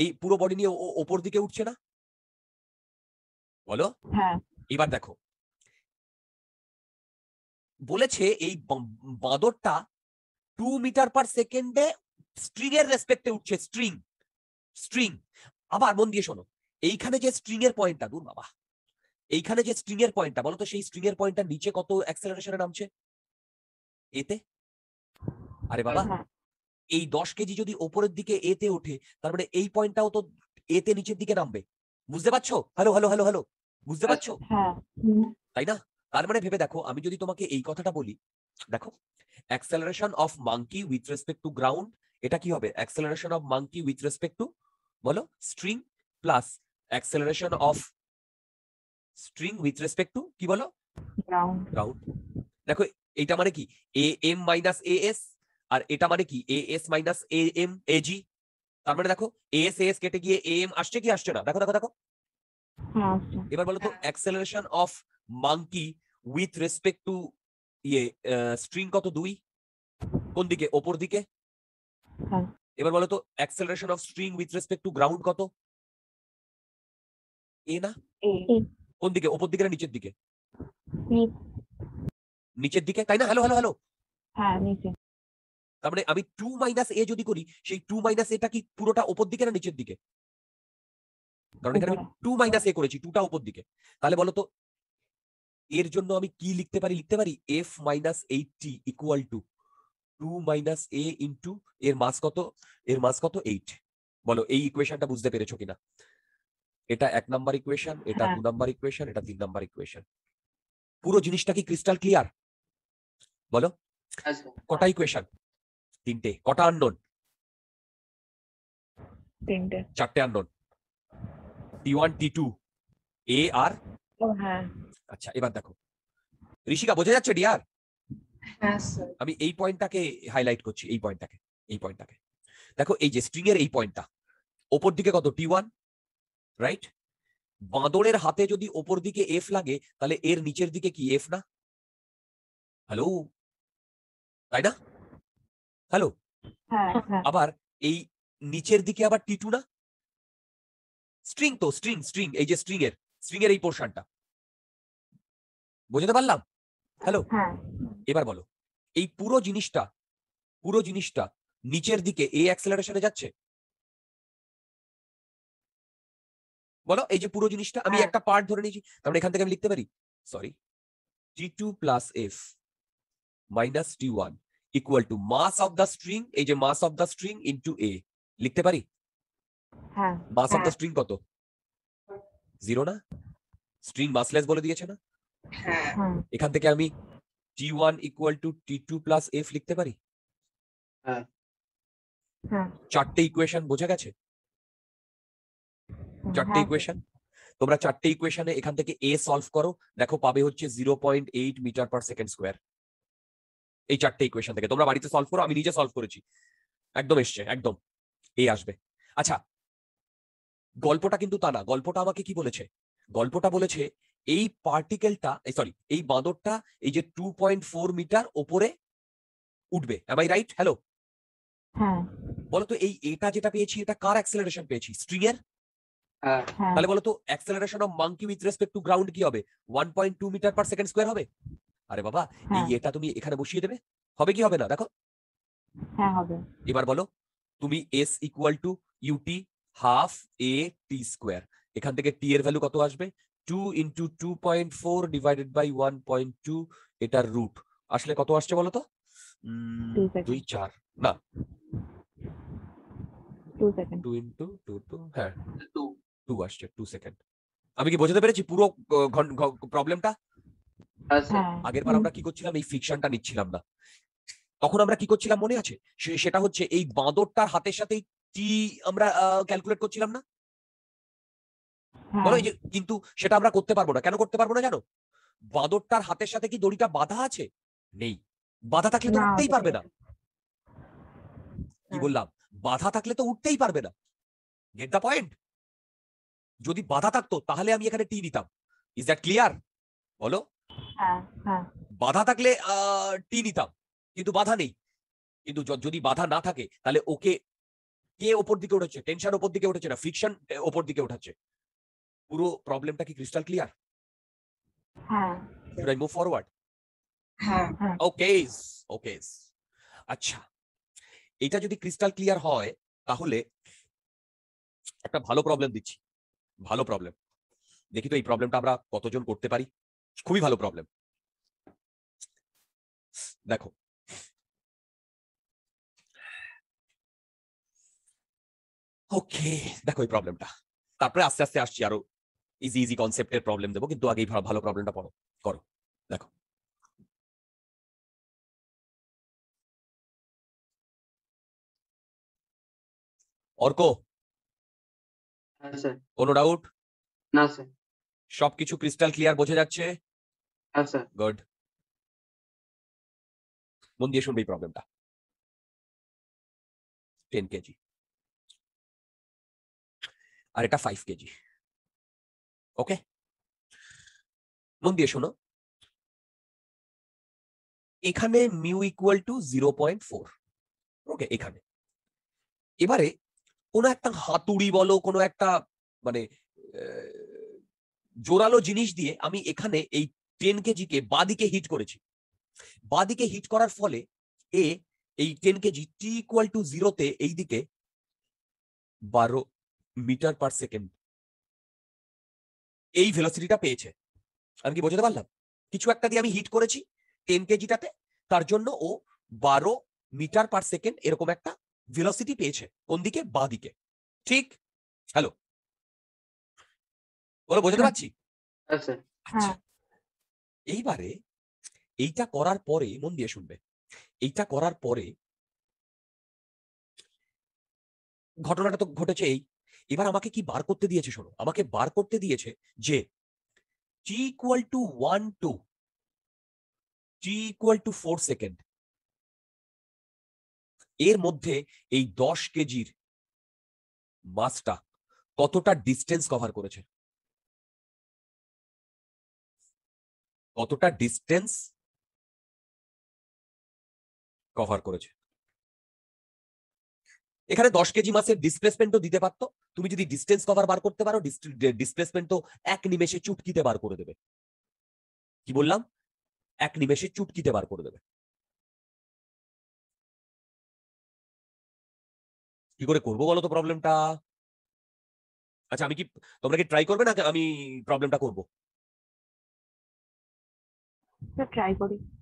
এই পুরো বডি নিয়ে ওপর দিকে উঠছে না বলো হ্যাঁ। এবার দেখো বলেছে এই বাঁদরটা টু মিটার পার সেকেন্ডে স্ট্রিং এর রেসপেক্টে উঠছে স্ট্রিং স্ট্রিং আবার মন দিয়ে শোনো এইখানে যে স্ট্রিং এর পয়েন্টটা দূর বাবা এইখানে যে স্ট্রিং এর পয়েন্টটা বলতো সেই স্ট্রিং এর পয়েন্টটা নিচে কত অ্যাক্সেলারেশনে নামছে এতে আরে বাবা হ্যাঁ। এই দশ কেজি যদি ওপরের দিকে এতে ওঠে তারপরে মানে এই পয়েন্টটাও তো এতে নিচের দিকে নামবে বুঝতে পারছো হ্যালো হ্যালো হ্যালো হ্যালো বুঝতে আচ্ছা, পারছো হ্যাঁ, তাই না তার মানে ভেবে দেখো আমি যদি তোমাকে এই কথাটা বলি দেখো acceleration of monkey with respect to ground এটা কি হবে acceleration of monkey with respect to বলো string plus acceleration of string with respect to কি বলো গ্রাউন্ড দেখো এটা মানে কি A M minus A S আর এটা মানে কি A S minus A M A G তার মানে দেখো এ এস এ এস কেটে গিয়ে এ এম আসছে কি আসছে না দেখো দেখো দেখো হ্যাঁ, এবার বলো তো acceleration of monkey with respect to ইয়ে স্ট্রিং কত দুই কোন দিকে ওপর দিকে হ্যাঁ। এবার বলো তো acceleration of string with respect to ground কত এ না কোন দিকে ওপর দিকে না নিচের দিকে নিচের দিকে তাই না হ্যালো হ্যালো হ্যালো হ্যাঁ নিচে তার মানে আমি টু মাইনাস এ যদি করি সেই টু মাইনাস এটা কি পুরোটা ওপর দিকে না নিচের দিকে কারণ এখানে আমি টু মাইনাস এ করেছি টুটা উপর দিকে তাহলে বলো তো এর জন্য আমি কি লিখতে পারি লিখতে পারি F minus eighty equal to two minus A into এর মাস কত এর মাস কত এইট বলো এই ইকুয়েশনটা বুঝতে পেরেছো কিনা এটা এক নাম্বার ইকুয়েশন এটা হ্যাঁ। দু নাম্বার ইকুয়েশন এটা তিন নাম্বার ইকুয়েশন পুরো জিনিসটা কি ক্রিস্টাল ক্লিয়ার বলো কটা ইকুয়েশন তিনটে কটা আননোন তিনটে চারটে unknown T one T two A আর আচ্ছা এবার দেখো ঋষিকা বোঝা যাচ্ছে ডিয়ার হ্যাঁ, আমি এই পয়েন্টটাকে হাইলাইট করছি এই পয়েন্টটাকে এই পয়েন্টটাকে দেখো এই যে স্ট্রিং এর এই পয়েন্টটা ওপর দিকে কত টি ওয়ান রাইট বাঁদরের হাতে যদি ওপর দিকে এফ লাগে তাহলে এর নিচের দিকে কি এফ না হ্যালো তাই না হ্যালো হ্যাঁ। আবার এই নিচের দিকে আবার টি টু না স্ট্রিং তো স্ট্রিং স্ট্রিং এই যে স্ট্রিং এর স্ট্রিং এর এই পোর্শনটা বুঝতে পারলাম হ্যালো এবার বলো এই পুরো জিনিসটা পুরো জিনিসটা নিচের দিকে এ অ্যাক্সেলারেশনে যাচ্ছে বলো এই যে পুরো জিনিসটা আমি হ্যাঁ। একটা পার্ট ধরে নিয়েছি তাহলে এখান থেকে আমি লিখতে পারি sorry T two plus F minus T one equal to mass of the string এই যে mass of the string into A লিখতে পারি বাস অফ দ্য স্ট্রিং কত জিরো না স্ট্রিং বাসলেস বলে দিয়েছে না হ্যাঁ। এখান থেকে আমি T one equal to T two plus F লিখতে পারি হ্যাঁ। হ্যাঁ। চারটে ইকুয়েশন বোঝা গেছে চারটে ইকুয়েশন তোমরা চারটে ইকুয়েশনে এখান থেকে এ সলভ করো দেখো পাবে হচ্ছে zero point eight metre per second square এই চারটে ইকুয়েশন থেকে তোমরা বাড়িতে সলভ করো আমি নিজে সলভ করেছি একদম এসছে একদম এই আসবে আচ্ছা গল্পটা কিন্তু তা না গল্পটা আমাকে কি বলেছে গল্পটা বলেছে এই পার্টিকেলটা সরি এই বাঁদরটা এই যে টু পয়েন্ট ফোর মিটার ওপরে উঠবে আই রাইট হ্যালো বলতো এই এটা যেটা পেয়েছি এটা কার অ্যাক্সেলারেশন পেয়েছি স্ট্রিং এর হ্যাঁ। তাহলে বলতো acceleration of monkey with respect to ground কি হবে one point two metre per second square হবে আরে বাবা এই হ্যাঁ। এটা তুমি এখানে বসিয়ে দেবে হবে কি হবে না দেখো হ্যাঁ, এবার বলো তুমি S equal to U T half A T square এখান থেকে টি এর ভ্যালু কত আসবে two into two point four divided by one point two এটার রুট আসলে কত আসছে বলতো দুই চার না টু হ্যাঁ। আসছে টু সেকেন্ড আমি কি বোঝাতে পেরেছি পুরো প্রবলেমটা হ্যাঁ। আগের বার আমরা কি করছিলাম এই ফিকশনটা নিচ্ছিলাম না তখন আমরা কি করছিলাম মনে আছে সেটা হচ্ছে এই বাঁদরটার হাতের সাথেই টি আমরা ক্যালকুলেট করছিলাম না বলো এই যে কিন্তু সেটা আমরা করতে পারবো না কেন করতে পারবো না জানো বাঁদরটার হাতের সাথে কি দড়িটা বাঁধা আছে নেই বাধা হ্যাঁ। থাকলে তো উঠতেই পারবে না কি বললাম বাধা থাকলে তো উঠতেই পারবে না গেট দা পয়েন্ট যদি বাধা থাকতো তাহলে আমি এখানে টি নিতাম ইজ দ্যাট ক্লিয়ার বলো হ্যাঁ, হ্যাঁ। বাধা থাকলে টি নিতাম কিন্তু বাধা নেই কিন্তু যদি বাধা না থাকে তাহলে ওকে কে ওপর দিকে উঠেছে টেনশন ওপর দিকে উঠেছে না ফ্রিকশন ওপর দিকে উঠাচ্ছে পুরো প্রবলেমটা কি ক্রিস্টাল ক্লিয়ার হ্যাঁ should move forward okay okay আচ্ছা এটা যদি ক্রিস্টাল ক্লিয়ার হয় তাহলে একটা ভালো প্রবলেম দিচ্ছি ভালো প্রবলেম দেখি তো এই প্রবলেমটা আমরা কতজন করতে পারি খুবই ভালো প্রবলেম দেখো ওকে দেখো এই প্রবলেমটা তারপরে আস্তে আস্তে আসছি আরো ইজি ইজি কনসেপ্টের প্রবলেম দেবো কিন্তু আগেই ভালো প্রবলেমটা পড়ো করো দেখো অর্ক হ্যাঁ, কোনো ডাউট স্যার সবকিছু ক্রিস্টাল ক্লিয়ার বোঝা যাচ্ছে গুড হ্যাঁ, মন দিয়ে শুনবে এই প্রবলেমটা টেন কেজি আর এটা ফাইভ কেজি ওকে মন দিয়ে শোনো এখানে mu equal to zero point four okay এখানে এবারে কোনো একটা হাতুড়ি বলো কোনো একটা মানে জোরালো জিনিস দিয়ে আমি এখানে এই টেন কেজিকে বাদিকে হিট করেছি বাদিকে হিট করার ফলে এ এই ten KG T equal to জিরোতে এইদিকে বারো মিটার পার সেকেন্ড এই ভেলোসিটিটা পেয়েছে আমি কি বোঝাতে পারলাম কিছু একটা দিয়ে আমি হিট করেছি টেন কেজিটাতে তার জন্য ও বারো মিটার পার সেকেন্ড এরকম একটা ভেলোসিটি পেয়েছে কোন দিকে বা দিকে ঠিক হ্যালো বলো বোঝাতে পারছি হ্যাঁ, আচ্ছা। হ্যাঁ। এইবারে এইটা করার পরে মন দিয়ে শুনবে এইটা করার পরে ঘটনাটা তো ঘটেছে এই এবার আমাকে কি বার করতে দিয়েছে শোনো আমাকে বার করতে দিয়েছে যে T equal to one to T equal to four second এর মধ্যে এই দশ কেজির মাছটা কতটা ডিস্টেন্স কভার করেছে কতটা ডিস্টেন্স কভার করেছে এখানে দশ কেজি মাছের ডিসপ্লেসমেন্টও দিতে পারতো তুমি যদি ডিস্টেন্স কভার বার করতে পারো ডিসপ্লেসমেন্টও এক নিমেষে চুটকিতে বার করে দেবে কি বললাম এক নিমেষে চুটকিতে বার করে দেবে কি করে করবো বলো তো প্রবলেমটা আচ্ছা আমি কি তোমরা কি ট্রাই করবে না আমি প্রবলেমটা করবো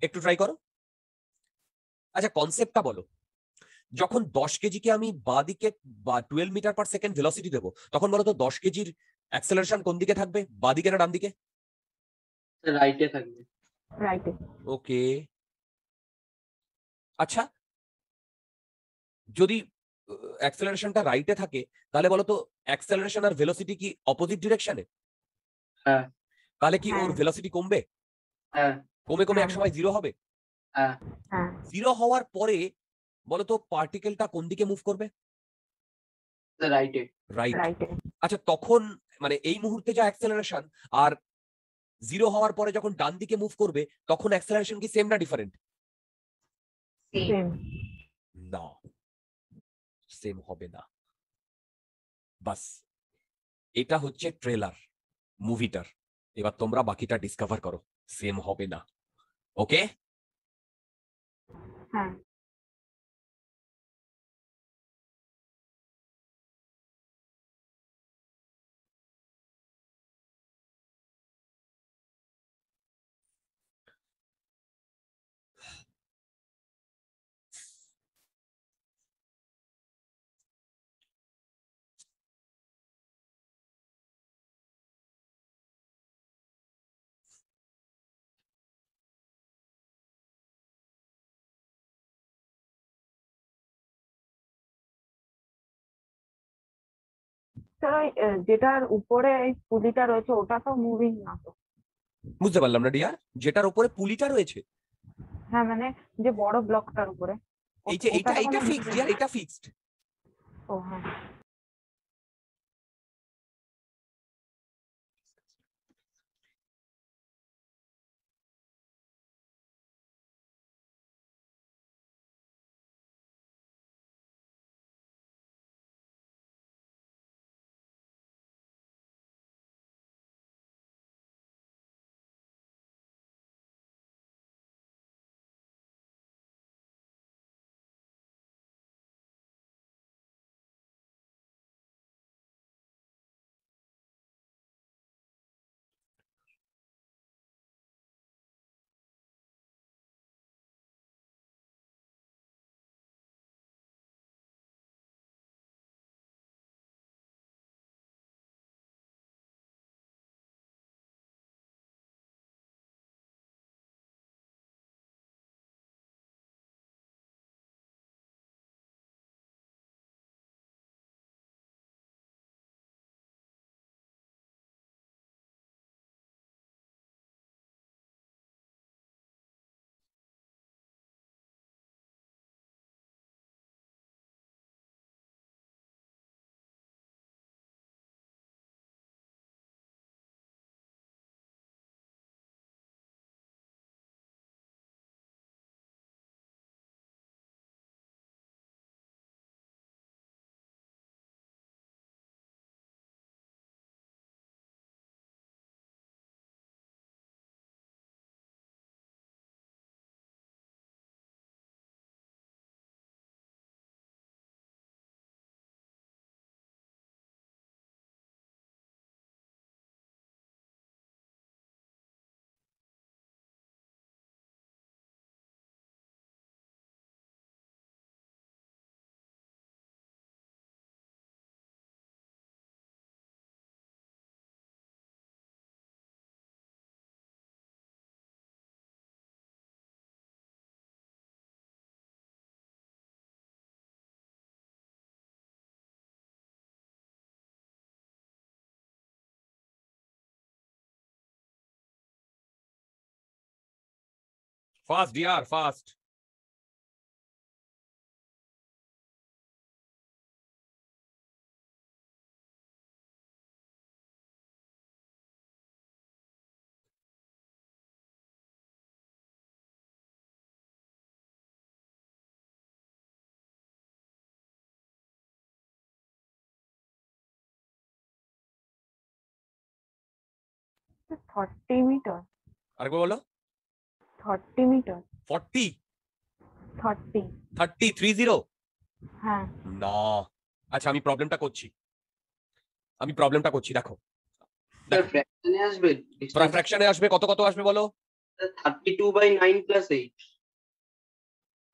একটু ট্রাই করো আচ্ছা কনসেপ্টটা বলো যখন দশ কেজিকে আমি বা দিকে বা twelve metre per second velocity দেবো তখন বলতো দশ কেজির অ্যাক্সেলারেশন কোন দিকে থাকবে বা দিকে না ডান দিকে রাইটে থাকবে রাইটে ওকে আচ্ছা যদি অ্যাক্সেলারেশনটা রাইটে থাকে তাহলে বলতো অ্যাক্সেলারেশন আর ভেলোসিটি কি অপোজিট ডিরেকশনে হ্যাঁ তাহলে কি ওর ভেলোসিটি হ্যাঁ। কমবে হ্যাঁ কমে কমে হ্যাঁ। একসময় জিরো হবে জিরো হ্যাঁ। হওয়ার পরে বলো তো পার্টিকেলটা কোন দিকে মুভ করবে রাইট আচ্ছা তখন মানে এই মুহূর্তে যা অ্যাক্সেলারেশন আর জিরো হওয়ার পরে যখন ডান দিকে মুভ করবে তখন অ্যাক্সেলারেশন কি সেম না ডিফারেন্ট না সেম হবে না বাস এটা হচ্ছে ট্রেলার মুভিটার এবার তোমরা বাকিটা ডিসকভার করো সেম হবে না ওকে হ্যাঁ যেটার উপরে পুলিটা রয়েছে ওটা তো মুভিং না তো বুঝতে পারলাম না ডিয়ার যেটার উপরে পুলিটা রয়েছে হ্যাঁ মানে যে বড় ব্লকটার উপরে এই যে এটা এটা ফিক্সড ডিয়ার এটা ফিক্সড ও হ্যাঁ फास्ट यार फास्ट थर्टी मीटर अरे बोलो thirty metre forty thirty thirty three zero হ্যাঁ না আচ্ছা আমি প্রবলেমটা করছি আমি প্রবলেমটা করছি দেখো ফ্র্যাকশনে আসবে কত কত আসবে বলো thirty two by nine plus eight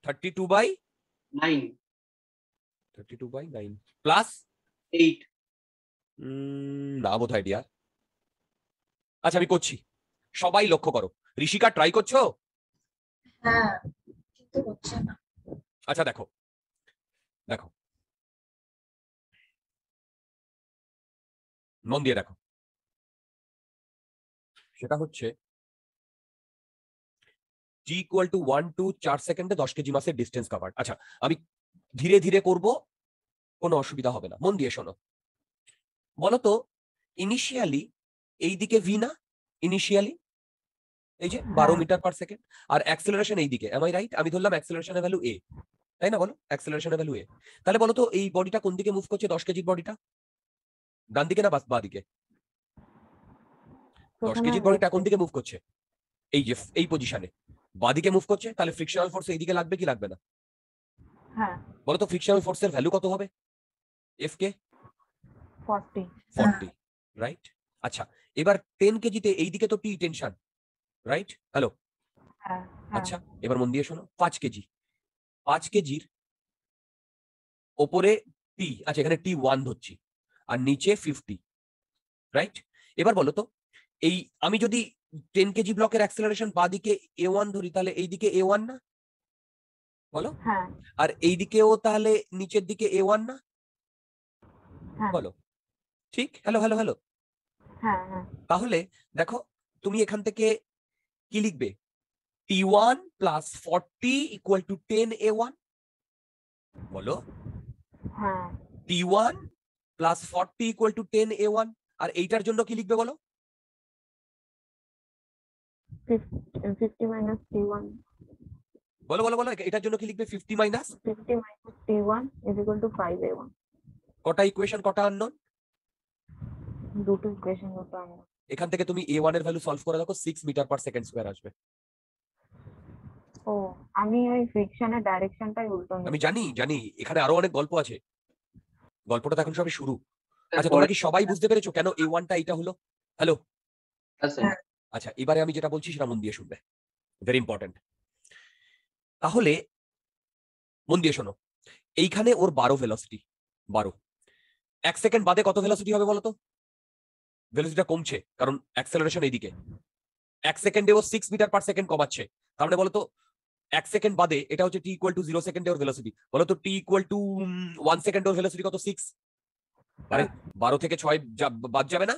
thirty two by nine thirty two by nine plus 8 না বোধ হয় ডিয়ার আচ্ছা আমি করছি সবাই লক্ষ্য করো ঋষিকা ট্রাই করছো হ্যাঁ, আচ্ছা দেখো দেখো মন দিয়ে দেখো সেটা হচ্ছে G equal to one to চার সেকেন্ডে দশ কেজি মাসের ডিস্টেন্স কাভার আচ্ছা আমি ধীরে ধীরে করব কোনো অসুবিধা হবে না মন দিয়ে শোনো বলতো ইনিশিয়ালি এই দিকে ভি না ইনিশিয়ালি এই যে বারো হ্যাঁ। মিটার পার সেকেন্ড আর অ্যাক্সেলারেশন এইদিকে এম আই রাইট আমি ধরলাম অ্যাক্সেলারেশনের ভ্যালু এ তাই না বলো অ্যাক্সেলারেশনের ভ্যালু এ তাহলে বলো তো এই বডিটা কোন দিকে মুভ করছে দশ কেজির বডিটা ডান দিকে না বা দিকে দশ কেজির বডিটা কোন দিকে মুভ করছে এই যে এই পজিশনে বাদিকে মুভ করছে তাহলে ফ্রিকশনাল ফোর্স এইদিকে লাগবে কি লাগবে না হ্যাঁ। বলো তো ফ্রিকশনাল এর ভ্যালু কত হবে F K forty forty right আচ্ছা এবার টেন কেজিতে এইদিকে তো টি টেনশন রাইট হ্যালো হ্যাঁ। আচ্ছা এবার মন দিয়ে শোনো পাঁচ কেজি পাঁচ কেজির ওপরে টি আচ্ছা এখানে টি ওয়ান ধরছি আর নিচে ফিফটি রাইট এবার বলো তো এই আমি যদি টেন কেজি ব্লকের অ্যাক্সেলারেশন বা দিকে এ ওয়ান ধরি তাহলে এই দিকে এ ওয়ান না বলো হ্যাঁ। আর এই দিকেও তাহলে নিচের দিকে এ ওয়ান না হ্যাঁ। বলো ঠিক হ্যালো হ্যালো হ্যালো তাহলে দেখো তুমি এখান থেকে কি লিখবে T one plus forty equal to ten A one বলো T one plus forty equal to ten A one আর এইটার জন্য কি লিখবে বলো বলো বলো বলো এটার জন্য কি লিখবে ফিফটি মাইনাস কটা ইকুয়েশন কটা আননোন দুটো ইকুয়েশন দুটো আননোন এখান থেকে তুমি এ ওয়ান এর ভ্যালু সলভ করে দেখো six metre per second square আসবে ও আমি ওই ফ্রিকশনের ডাইরেকশনটাই উল্টো আমি জানি জানি এখানে আরো অনেক গল্প আছে গল্পটা তো এখন সবে শুরু হ্যাঁ, আচ্ছা তোমরা কি সবাই হ্যাঁ। বুঝতে পেরেছো কেন এ ওয়ানটা এটা হলো হ্যালো আচ্ছা এবারে আমি যেটা বলছি সেটা মন দিয়ে শুনবে ভেরি ইম্পর্টেন্ট তাহলে মন দিয়ে শোনো এইখানে ওর বারো ভেলোসিটি বারো এক সেকেন্ড বাদে কত ভেলোসিটি হবে বলো তো ভেলোসিটিটা কমছে কারণ অ্যাক্সেলারেশন এইদিকে এক সেকেন্ডে ও সিক্স মিটার পার সেকেন্ড কমাচ্ছে তার মানে বলতো এক সেকেন্ড বাদে এটা হচ্ছে টি ইকুয়াল টু জিরো সেকেন্ডে ওর ভেলোসিটি বলতো T equal to one second ওর ভেলোসিটি কত সিক্স মানে বারো থেকে ছয় বাদ যাবে না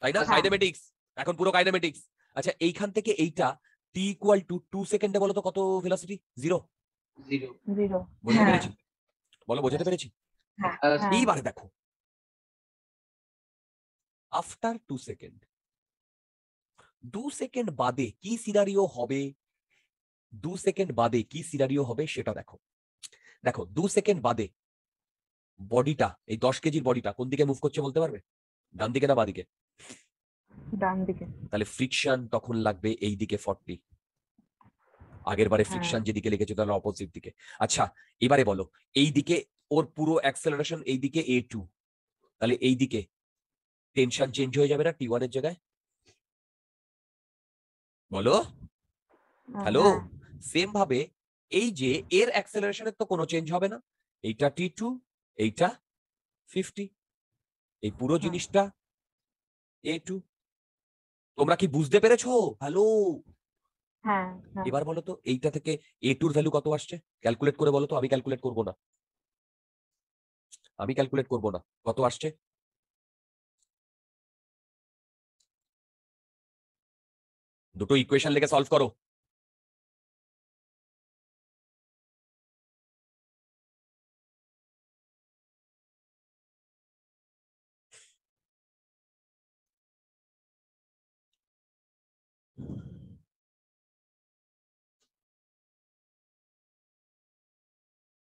তাই না কাইনেমেটিক্স হ্যাঁ। এখন পুরো কাইনেমেটিক্স আচ্ছা এইখান থেকে এইটা টি ইকুয়াল টু টু সেকেন্ডে বলতো কত ভেলোসিটি জিরো জিরো বলতে পেরেছি বলো বোঝাতে পেরেছি হ্যাঁ। হ্যাঁ। এইবারে দেখো আফটার টু সেকেন্ড দু সেকেন্ড বাদে কি সিনারিও হবে দু সেকেন্ড বাদে কি সিনারিও হবে সেটা দেখো দেখো দু সেকেন্ড বাদে বডিটা এই দশ কেজির বডিটা কোন দিকে মুভ করছে বলতে পারবে ডান দিকে না বাদিকে ডান দিকে তাহলে ফ্রিকশন তখন লাগবে এই দিকে ফর্টি আগের বারে ফ্রিকশন হ্যাঁ। যেদিকে লেগেছে তাহলে অপোজিট দিকে আচ্ছা এবারে বলো এই দিকে ওর পুরো অ্যাক্সেলারেশন এই দিকে এ টু তাহলে এই দিকে টেনশন চেঞ্জ হয়ে যাবে না টি ওয়ান এর জায়গায় বলো হ্যালো আচ্ছা। সেম ভাবে এই যে এর অ্যাক্সেলারেশনের তো কোনো চেঞ্জ হবে না এইটা টি টু এইটা ফিফটি এই পুরো হ্যাঁ। জিনিসটা এ টু তোমরা কি বুঝতে পেরেছো হ্যালো হ্যাঁ। এবার বলো তো এইটা থেকে এ টুর ভ্যালু কত আসছে ক্যালকুলেট করে বলো তো আমি ক্যালকুলেট করব না আমি ক্যালকুলেট করব না কত আসছে দুটো ইকুয়েশন লিখে সলভ করো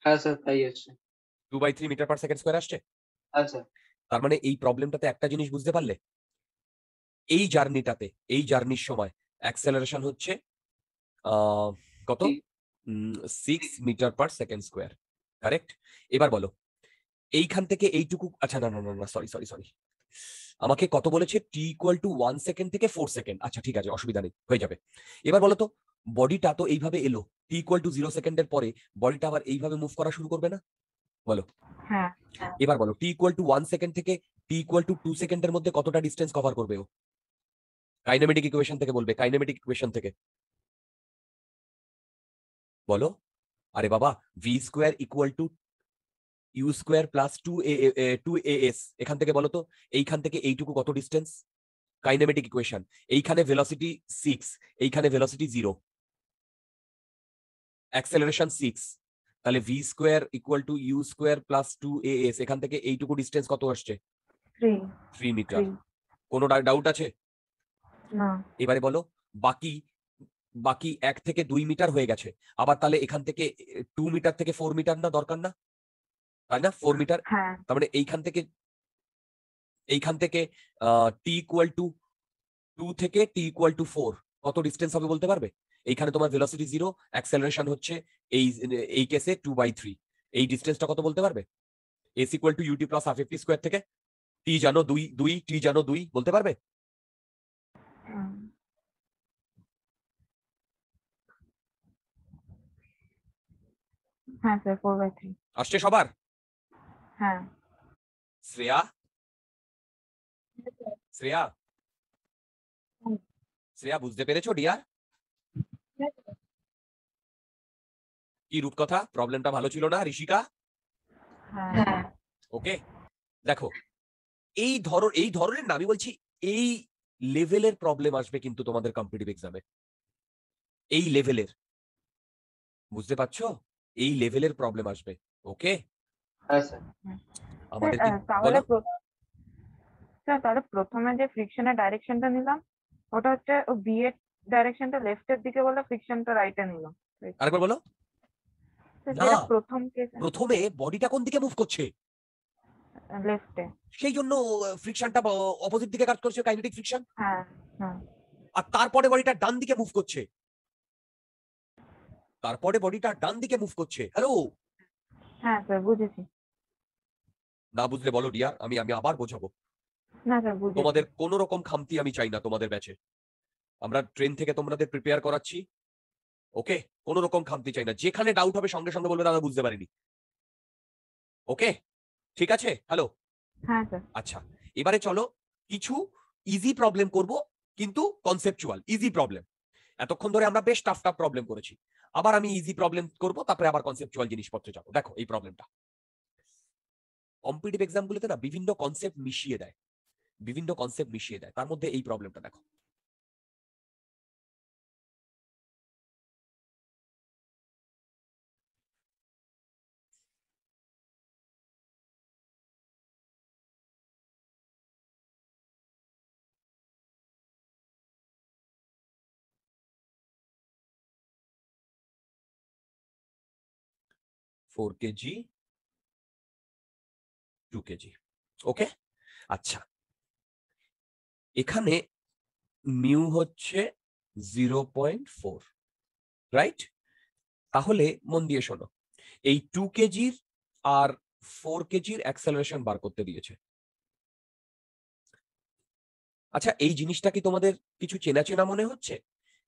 হ্যাঁ স্যার তাই থ্রি মিটার হ্যাঁ তার মানে এই প্রবলেমটাতে একটা জিনিস বুঝতে পারলে এই জার্নিটাতে এই জার্নির সময় অ্যাক্সেলারেশন হচ্ছে কত six metre per second square correct এবার বলো এইখান থেকে এইটুকু আচ্ছা না না না সরি সরি সরি আমাকে কত বলেছে T equal to one second থেকে ফোর সেকেন্ড আচ্ছা ঠিক আছে অসুবিধা নেই হয়ে যাবে এবার বলো তো বডিটা তো এইভাবে এলো টি ইকুয়াল টু জিরো সেকেন্ডের পরে বডিটা আবার এইভাবে মুভ করা শুরু করবে না বলো হ্যাঁ, হ্যাঁ। এবার বলো T equal to one second থেকে টি ইকুয়াল টু টু সেকেন্ডের মধ্যে কতটা ডিস্টেন্স কভার করবে ও কাইনেমেটিক ইকুয়েশন থেকে বলবে কাইনেমেটিক ইকুয়েশন থেকে বলো আরে বাবা V square equal to U square plus two A two A S এখান থেকে বলো তো এইখান থেকে এইটুকু কত ডিস্টেন্স কাইনেমেটিক ইকুয়েশন এইখানে ভেলোসিটি সিক্স এইখানে ভেলোসিটি জিরো অ্যাক্সেলারেশন সিক্স তাহলে V square equal to U square plus two A S এখান থেকে এইটুকু ডিস্টেন্স কত আসছে থ্রি মিটার কোনো ডাউট আছে এবারে বলো বাকি বাকি এক থেকে দুই মিটার হয়ে গেছে আবার তাহলে এখান থেকে টু মিটার থেকে ফোর মিটার না দরকার না তাই না ফোর মিটার হ্যাঁ। তার মানে এইখান থেকে এইখান থেকে টি ইকুয়াল টু টু থেকে টি ইকুয়াল টু ফোর কত ডিস্টেন্স হবে বলতে পারবে এইখানে তোমার ভেলোসিটি জিরো অ্যাক্সেলারেশন হচ্ছে এই এই কেসে টু বাই থ্রি এই ডিস্টেন্সটা কত বলতে পারবে S equal to U T plus half F T square থেকে টি জানো দুই দুই টি জানো দুই বলতে পারবে হ্যাঁ স্যার ফোর বাই থ্রি আসছে সবার হ্যাঁ শ্রেয়া শ্রেয়া শ্রেয়া বুঝতে পেরেছো ডিয়ার কি প্রবলেমটা ভালো ছিল না ঋষিকা হ্যাঁ। ওকে দেখো এই ধর এই ধরনের না আমি বলছি এই লেভেলের প্রবলেম আসবে কিন্তু তোমাদের কম্পিটিভ এক্সামে এই লেভেলের বুঝতে পারছো এই লেভেলের প্রবলেম আসবে ওকে হ্যাঁ, আমাদের তাহলে স্যার তাহলে প্রথমে যে ফ্রিকশনের ডাইরেকশনটা নিলাম ওটা হচ্ছে ও বি এর ডাইরেকশনটা লেফটের দিকে বলে ফ্রিকশনটা রাইটে নিলাম আরেকবার বলো প্রথম প্রথমে বডিটা কোন দিকে মুভ করছে লেফটে সেই জন্য ফ্রিকশনটা অপোজিট দিকে কাজ করছে কাইনেটিক ফ্রিকশন হ্যাঁ হ্যাঁ আর তারপরে বডিটা ডান দিকে মুভ করছে তারপরে বডিটা ডান দিকে মুভ করছে হ্যালো হ্যাঁ স্যার বুঝেছি না বুঝলে বলো ডিয়ার আমি আমি আবার বোঝাবো না স্যার বুঝেছি তোমাদের কোন রকম খামতি আমি চাই না তোমাদের ব্যাচে আমরা ট্রেন থেকে তোমাদের প্রিপেয়ার করাচ্ছি ওকে কোন রকম খামতি চাই না যেখানে ডাউট হবে সঙ্গে সঙ্গে বলবে দাদা বুঝতে পারিনি ওকে ঠিক আছে হ্যালো হ্যাঁ স্যার আচ্ছা এবারে চলো কিছু ইজি প্রবলেম করব কিন্তু কনসেপচুয়াল ইজি প্রবলেম এতক্ষণ ধরে আমরা বেশ টাফ টাফ প্রবলেম করেছি আবার আমি ইজি প্রবলেম করব তারপরে আবার কনসেপচুয়াল জিনিসপত্রে যাবো দেখো এই প্রবলেমটা কম্পিটিভ এক্সামগুলোতে না বিভিন্ন কনসেপ্ট মিশিয়ে দেয় বিভিন্ন কনসেপ্ট মিশিয়ে দেয় তার মধ্যে এই প্রবলেমটা দেখো four KG two KG okay হ্যাঁ। আচ্ছা এখানে মিউ হচ্ছে জিরো রাইট তাহলে মন দিয়ে শোনো এই টু কেজির আর ফোর কেজির অ্যাক্সেলারেশন বার করতে দিয়েছে আচ্ছা এই জিনিসটা কি তোমাদের কিছু চেনা চেনা মনে হচ্ছে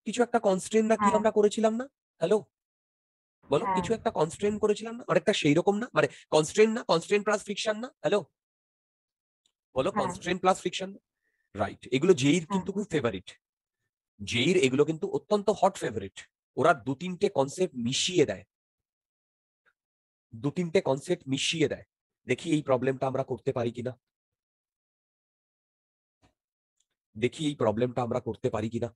কিছু একটা কনস্ট্রেন নাকি হ্যাঁ। আমরা করেছিলাম না হ্যালো বলো হ্যাঁ। কিছু একটা কনস্ট্রেন করেছিলাম না অনেকটা সেই রকম না মানে কনস্ট্রেন না কনস্ট্রেন প্লাস ফিকশন না হ্যালো বলো কনস্ট্রেন প্লাস ফিকশন রাইট এগুলো জেইর হ্যাঁ। কিন্তু খুব ফেভারিট জেইর এগুলো কিন্তু অত্যন্ত হট ফেভারিট ওরা দু তিনটে কনসেপ্ট মিশিয়ে দেয় দু তিনটে কনসেপ্ট মিশিয়ে দেয় দেখি এই প্রবলেমটা আমরা করতে পারি কিনা দেখি এই প্রবলেমটা আমরা করতে পারি কিনা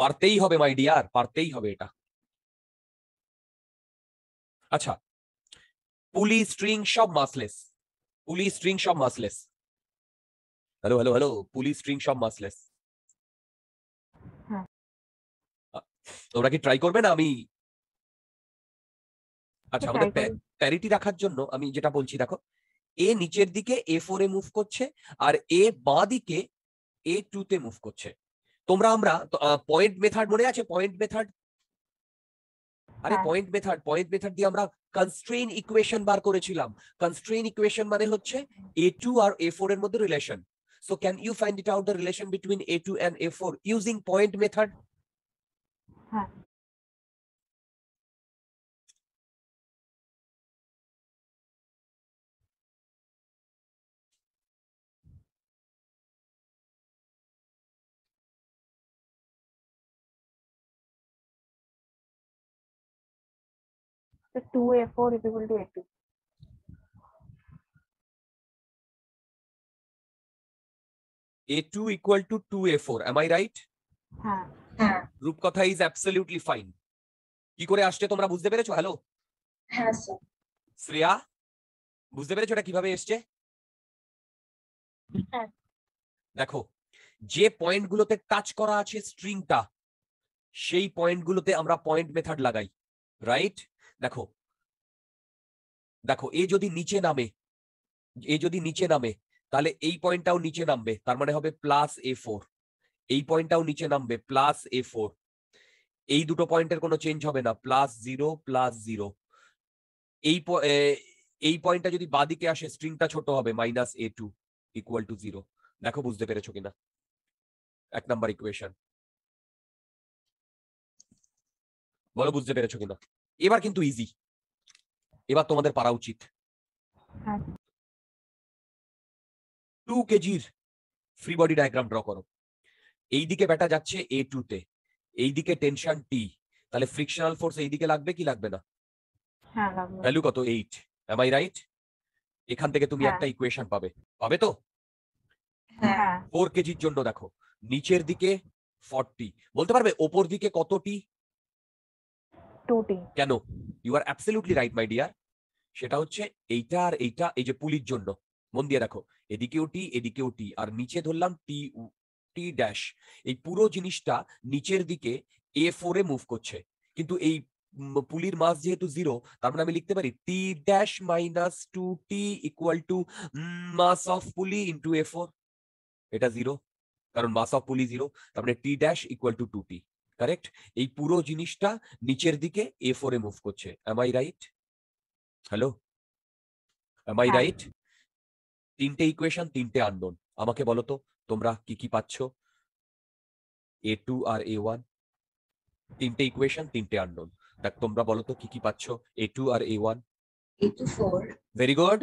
পারতেই হবে মাই ডিয়ার পারতেই হবে এটা আচ্ছা পুলি স্ট্রিং সব মাসলেস পুলি স্ট্রিং সব massless hello hello hello pulley string সব মাসলেস হ্যাঁ। তোমরা কি ট্রাই করবে না আমি আচ্ছা আমাদের প্যারিটি রাখার জন্য আমি যেটা বলছি দেখো এ নিচের দিকে এ ফোরে মুভ করছে আর এ বাঁ দিকে এ টু তে মুভ করছে তোমরা আমরা পয়েন্ট মেথড মনে আছে পয়েন্ট মেথড আরে পয়েন্ট মেথড পয়েন্ট মেথড দিয়ে আমরা কনস্ট্রেইন ইকুয়েশন বার করেছিলাম কনস্ট্রেইন ইকুয়েশন মানে হচ্ছে এ টু আর এ ফোর এর মধ্যে relation so can you find it out the relation between A two and A four using point method হ্যাঁ So 2a4 is equal to a2. A2 equal to 2A4. Am I right? হ্যাঁ, হ্যাঁ। রূপকথা is absolutely fine কি করে আসছে তোমরা বুঝতে পেরেছো হ্যালো শ্রেয়া বুঝতে পেরেছো এটা কিভাবে এসছে হ্যাঁ। দেখো যে পয়েন্টগুলোতে টাচ করা আছে স্ট্রিংটা সেই পয়েন্টগুলোতে আমরা পয়েন্ট মেথড লাগাই রাইট দেখো দেখো এ যদি নিচে নামে এ যদি নিচে নামে তাহলে এই পয়েন্টটাও নিচে নামবে তার মানে হবে প্লাস এ ফোর এই পয়েন্টটাও নিচে নামবে প্লাস এ ফোর এই দুটো পয়েন্টের কোনো চেঞ্জ হবে না প্লাস জিরো প্লাস জিরো এই এই পয়েন্টটা যদি বাদিকে আসে স্ট্রিংটা ছোট হবে minus A two equal to zero দেখো বুঝতে পেরেছো কিনা এক নাম্বার ইকুয়েশন বলো বুঝতে পেরেছো কিনা এবার কিন্তু ইজি এবার তোমাদের পারা উচিত টু কেজির ফ্রি বডি ডায়াগ্রাম ড্র করো এই দিকে ব্যাটা যাচ্ছে এ টু তে এই দিকে টেনশন টি তাহলে ফ্রিকশনাল ফোর্স এই দিকে লাগবে কি লাগবে না ভ্যালু কত এইট এম আই রাইট এখান থেকে তুমি হ্যাঁ। একটা ইকুয়েশন পাবে পাবে তো ফোর হ্যাঁ। কেজির জন্য দেখো নিচের দিকে ফর্টি বলতে পারবে ওপর দিকে কতটি টোটি কেন you are absolutely right my dear সেটা হচ্ছে এইটা আর এইটা এই যে পুলির জন্য মন দিয়ে রাখো এদিকেও টি এদিকেও টি আর নিচে ধরলাম টি টি ড্যাশ এই পুরো জিনিসটা নিচের দিকে এ ফোরে মুভ করছে কিন্তু এই পুলির মাস যেহেতু জিরো তার মানে আমি লিখতে পারি T dash minus two T equal to mass of pulley into A four এটা জিরো কারণ মাস অফ পুলি জিরো তার মানে T dash equal to two T correct এই পুরো জিনিসটা নিচের দিকে এ ফোরে মুভ করছে am I right hello am I right তিনটে ইকুয়েশন তিনটে আন্দোলন আমাকে বলো তো তোমরা কি কি পাচ্ছ এ টু আর এ ওয়ান তিনটে ইকুয়েশন তিনটে আন্দোলন দেখ তোমরা বলো তো কি কি পাচ্ছ এ টু আর এ ওয়ান ভেরি গুড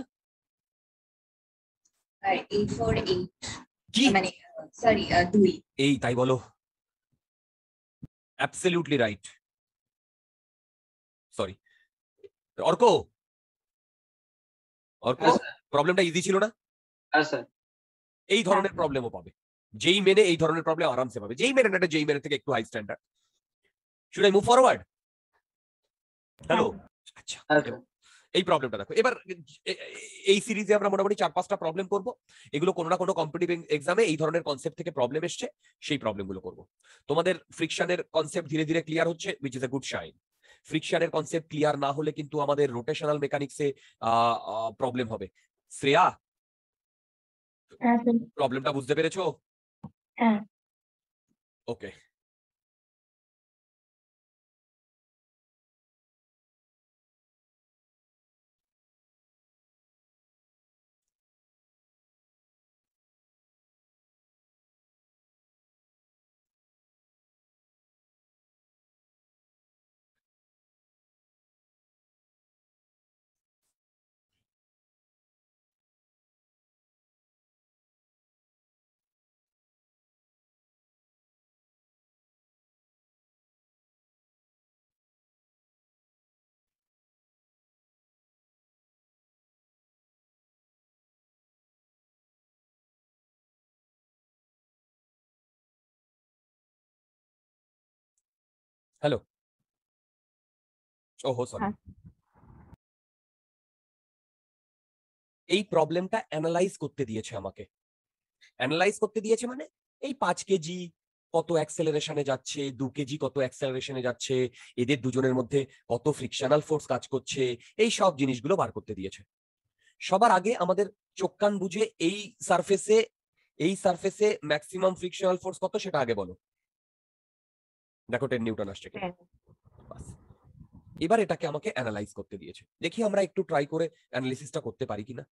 এই তাই বলো absolutely right sorry Arko Arko প্রবলেমটা ইজি ছিল না এই ধরনের প্রবলেমও পাবে যেই মেনে এই ধরনের প্রবলেম আরামসে পাবে যেই মেনে এটা যেই মেনে থেকে একটু high standard should I move forward hello আচ্ছা এই প্রবলেমটা দেখো এবার এই সিরিজে আমরা মোটামুটি চার পাঁচটা প্রবলেম করব এগুলো কোনো না কোনো কম্পিটিভ এক্সামে এই ধরনের কনসেপ্ট থেকে প্রবলেম এসছে সেই প্রবলেমগুলো করব তোমাদের ফ্রিকশনের কনসেপ্ট ধীরে ধীরে ক্লিয়ার হচ্ছে which is a good sign ফ্রিকশনের কনসেপ্ট ক্লিয়ার না হলে কিন্তু আমাদের রোটেশনাল মেকানিক্সে প্রবলেম হবে শ্রেয়া প্রবলেমটা হ্যাঁ, বুঝতে পেরেছো ওকে হ্যাঁ। Hello. Oh, sorry. হ্যাঁ। এই প্রবলেমটা অ্যানালাইজ করতে দিয়েছে আমাকে অ্যানালাইজ করতে দিয়েছে মানে এই পাঁচ কেজি কত অ্যাক্সেলারেশনে যাচ্ছে দু কেজি কত অ্যাক্সেলারেশনে যাচ্ছে এদের দুজনের মধ্যে কত ফ্রিকশনাল ফোর্স কাজ করছে এই সব জিনিসগুলো বার করতে দিয়েছে সবার আগে আমাদের চোখ কান বুঝে এই সারফেসে এই সারফেসে ম্যাক্সিমাম ফ্রিকশনাল ফোর্স কত সেটা আগে বলো দেখো টেন নিউটন আসছে হ্যাঁ। এবার এটাকে আমাকে অ্যানালাইজ করতে দিয়েছে দেখি আমরা একটু ট্রাই করে অ্যানালিসিসটা করতে পারি কিনা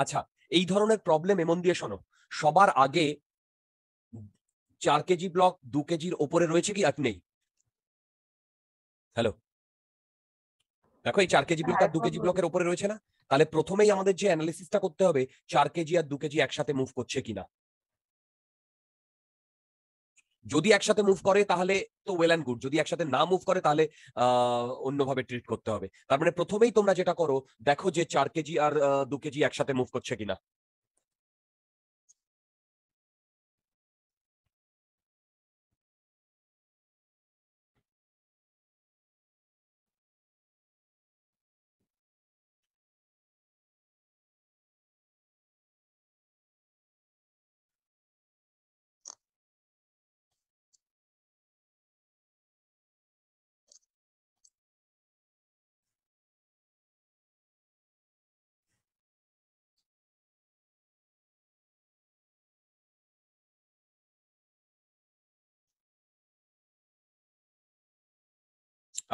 আচ্ছা এই ধরনের প্রবলেম এমন দিয়ে শোনো সবার আগে চার কেজি ব্লক দু কেজির ওপরে রয়েছে কি আর নেই হ্যালো দেখো এই চার কেজি ব্লক হ্যাঁ, আর দু কেজি ব্লকের ওপরে রয়েছে না তাহলে প্রথমেই আমাদের যে অ্যানালিসিসটা করতে হবে চার কেজি আর দু কেজি একসাথে মুভ করছে কিনা যদি একসাথে মুভ করে তাহলে তো ওয়েল অ্যান্ড গুড যদি একসাথে না মুভ করে তাহলে অন্যভাবে ট্রিট করতে হবে তার মানে প্রথমেই তোমরা যেটা করো দেখো যে চার কেজি আর দু কেজি একসাথে মুভ করছে কিনা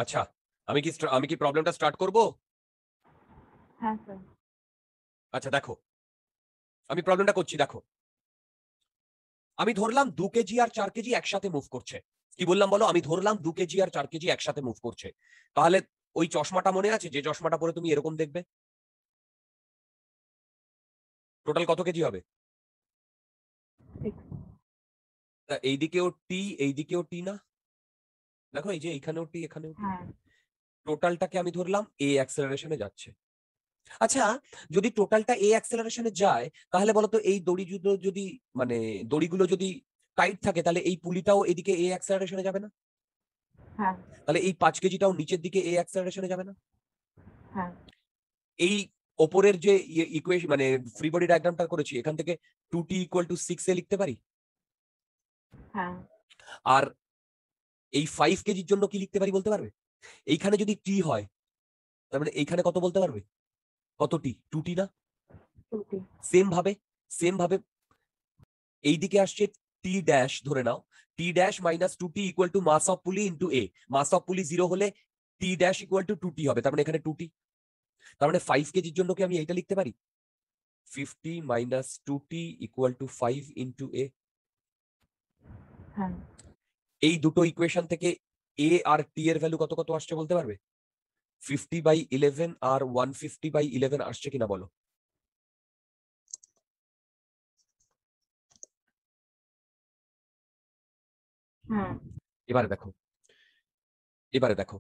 আচ্ছা আমি কি আমি কি প্রবলেমটা স্টার্ট করব হ্যাঁ স্যার আচ্ছা দেখো আমি প্রবলেমটা করছি দেখো আমি ধরলাম দু কেজি আর চার কেজি একসাথে মুভ করছে কি বললাম বলো আমি ধরলাম দু কেজি আর চার কেজি একসাথে মুভ করছে তাহলে ওই চশমাটা মনে আছে যে চশমাটা পরে তুমি এরকম দেখবে টোটাল কত কেজি হবে এইদিকেও টি এইদিকেও টি না দেখো এই যে এইখানেও টি এখানেও হ্যাঁ। টোটালটাকে আমি ধরলাম এ অ্যাক্সেলারেশনে যাচ্ছে আচ্ছা যদি টোটালটা এ অ্যাক্সেলারেশনে যায় তাহলে বলতো এই দড়ি যুদ্ধ যদি মানে দড়িগুলো যদি টাইট থাকে তাহলে এই পুলিটাও এদিকে এ অ্যাক্সেলারেশনে যাবে না হ্যাঁ। তাহলে এই পাঁচ কেজিটাও নিচের দিকে এ অ্যাক্সেলারেশনে যাবে না হ্যাঁ। এই ওপরের যে ইকুয়েশন মানে ফ্রি বডি ডায়াগ্রামটা করেছি এখান থেকে two T equal to six A লিখতে পারি আর এই ফাইভ কেজির জন্য কি লিখতে পারি বলতে পারবে এইখানে যদি টি হয় তার মানে এইখানে কত বলতে পারবে কত টি টু টি না সেম ভাবে সেম ভাবে এইদিকে আসছে টি ড্যাশ ধরে নাও T dash minus two T equal to mass of pulley into A mass of pulley zero হলে T dash equal to two T হবে তার মানে এখানে টু টি তার মানে ফাইভ কেজির জন্য কি আমি এইটা লিখতে পারি fifty minus two T equal to five into A এই দুটো ইকুয়েশন থেকে এ আর টি এর ভ্যালু কত কত আসছে বলতে পারবে ফিফটি বাই ইলেভেন আর ওয়ান ফিফটি বাই ইলেভেন আসছে কিনা বলো এবারে দেখো এবারে দেখো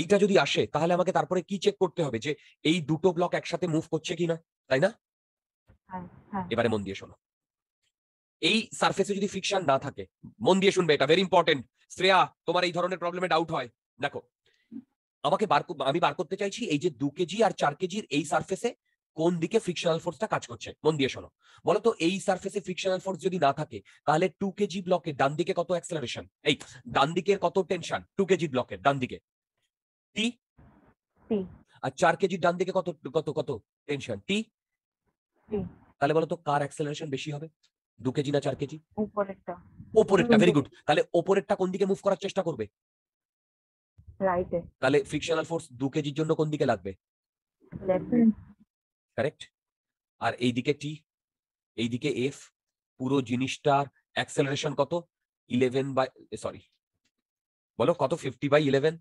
এইটা যদি আসে তাহলে আমাকে তারপরে কি চেক করতে হবে যে এই দুটো ব্লক একসাথে মুভ করছে কিনা তাই না হ্যাঁ, হ্যাঁ। এবারে মন দিয়ে শোনো এই সার্ফেসে যদি ফ্রিকশন না থাকে মন দিয়ে শুনবে এটা ভেরি ইম্পর্টেন্ট শ্রেয়া তোমার এই ধরনের প্রবলেমে ডাউট হয় দেখো আমাকে বার আমি বার করতে চাইছি এই যে দু কেজি আর চার কেজির এই সার্ফেসে কোন দিকে ফ্রিকশনাল ফোর্সটা কাজ করছে মন দিয়ে শোনো বলো তো এই সার্ফেসে ফ্রিকশনাল ফোর্স যদি না থাকে তাহলে টু কেজি ব্লকের ডান দিকে কত অ্যাক্সেলারেশন এই ডান দিকের কত টেনশন টু কেজি ব্লকের ডান দিকে টি আর চার কেজির ডান দিকে কত কত কত টেনশন টি তাহলে বলো তো কার অ্যাক্সেলারেশন বেশি হবে দু কেজি না চার কেজি ওপরেরটা ভেরি গুড তাহলে উপরেরটা কোন দিকে মুভ করার চেষ্টা করবে রাইটে তাহলে ফ্রিকশনাল ফোর্স দু কেজির জন্য কোন দিকে লাগবে কারেক্ট আর এইদিকে টি এইদিকে এফ পুরো জিনিসটার অ্যাক্সেলারেশন কত ইলেভেন বাই সরি বলো কত fifty by eleven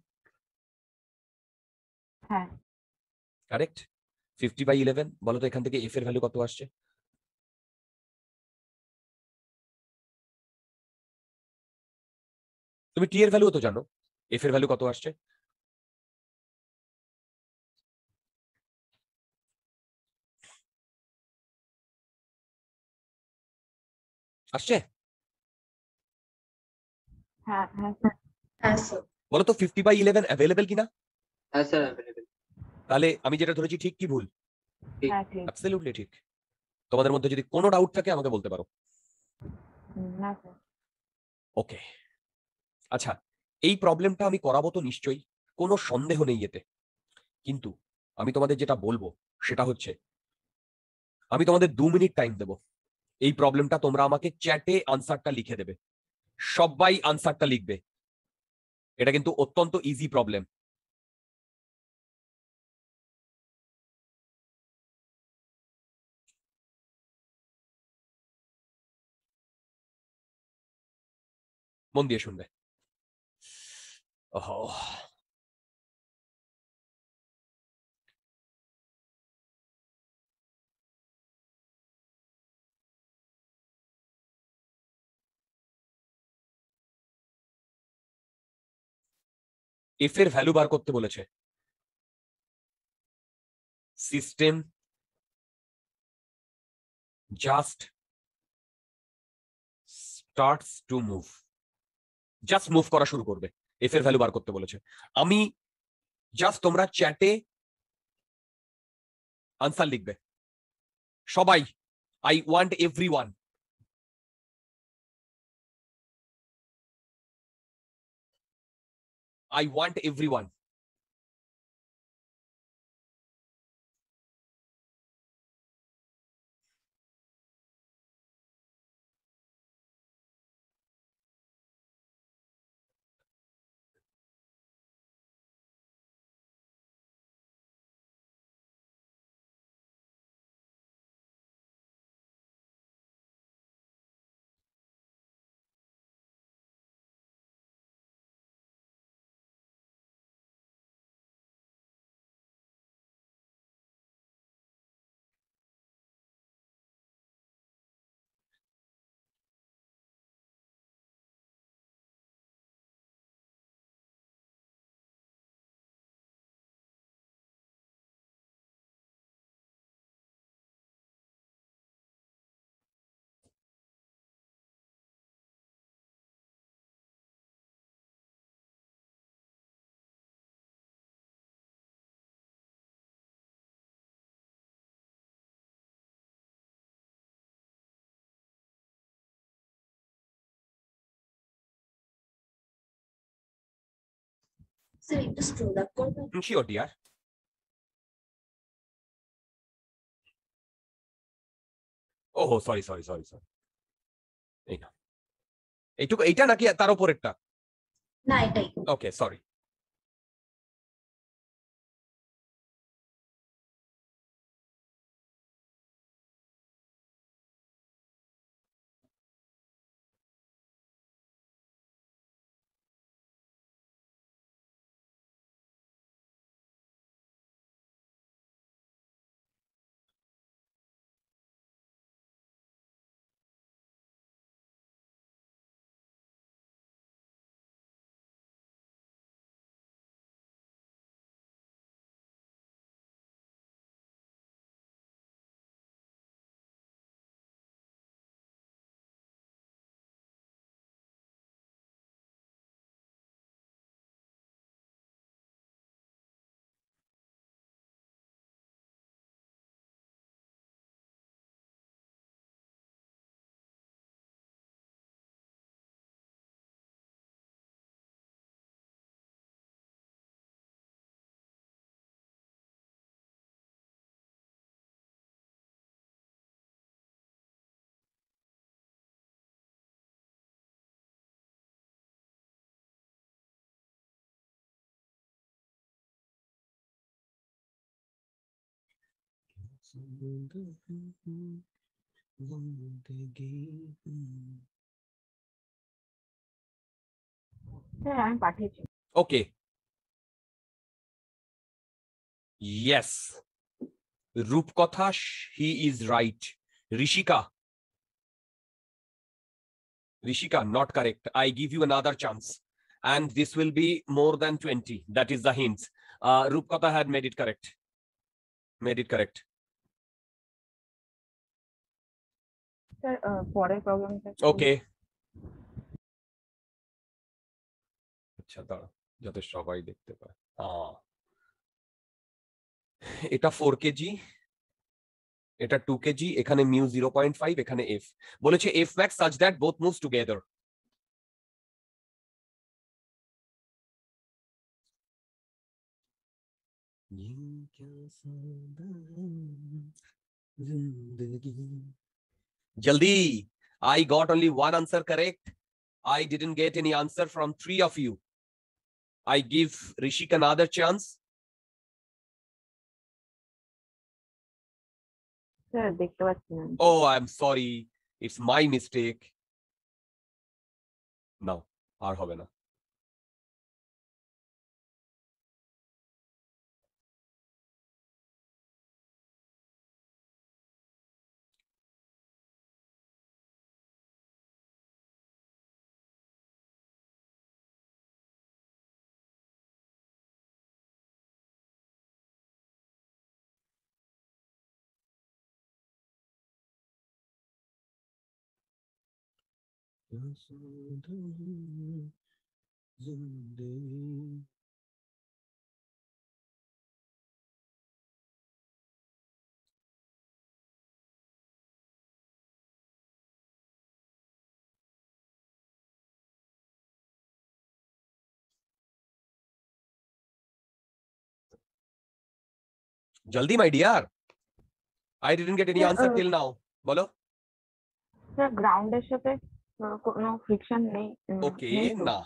correct fifty by eleven বলো তো এখান থেকে এফ এর ভ্যালু কত আসছে তুমি টি এর ভ্যালুও তো জানো এফ এর ভ্যালু কত আসছে আসছে বলো তো ফিফটি বাই ইলেভেন অ্যাভেলেবেল কিনা হ্যাঁ, তাহলে আমি যেটা ধরেছি ঠিক কি ভুল অ্যাবসলিউটলি ঠিক তোমাদের মধ্যে যদি কোনো ডাউট থাকে আমাকে বলতে পারো ওকে আচ্ছা এই প্রবলেমটা আমি করাবো তো নিশ্চয়ই কোনো সন্দেহ নেই এতে কিন্তু আমি তোমাদের যেটা বলবো সেটা হচ্ছে আমি তোমাদের দু মিনিট টাইম দেব এই প্রবলেমটা তোমরা আমাকে চ্যাটে আনসারটা লিখে দেবে সবাই আনসারটা লিখবে এটা কিন্তু অত্যন্ত ইজি প্রবলেম মন দিয়ে শুনবে Oh. এফ এর ভ্যালু বার করতে বলেছে system just starts to move just move করা শুরু করবে এফ এর ভ্যালু বার করতে বলেছে আমি জাস্ট তোমরা চ্যাটে আনসার লিখবে সবাই I want everyone I want everyone sir একটু স্ক্রল আপ করবেন শিওর ডিয়ার ওহো সরি সরি সরি সরি এই না এইটুকু এইটা নাকি তার উপরেরটা না এটাই সরি Okay. Yes. পাঠিয়েছি ওকে ইয়েস রূপকথা হি Rishika, right not correct i give you another chance and this will be more than 20 that is the hint uh, rupkata had made it correct made it correct okay আচ্ছা দাঁড়া যাতে সবাই দেখতে পায় এটা four KG এটা two KG এখানে mu zero point five এখানে এফ বলেছে F max such that both moves together जिंदगी Jaldi. I got only one answer correct. I didn't get any answer from three of you. I give Rishik another chance. Sir, Oh, I'm sorry. It's my mistake. No, আর जिंदगी जल्दी my dear I didn't get any answer till now बोलो sir ground है friction हाँ, नहीं okay ना तो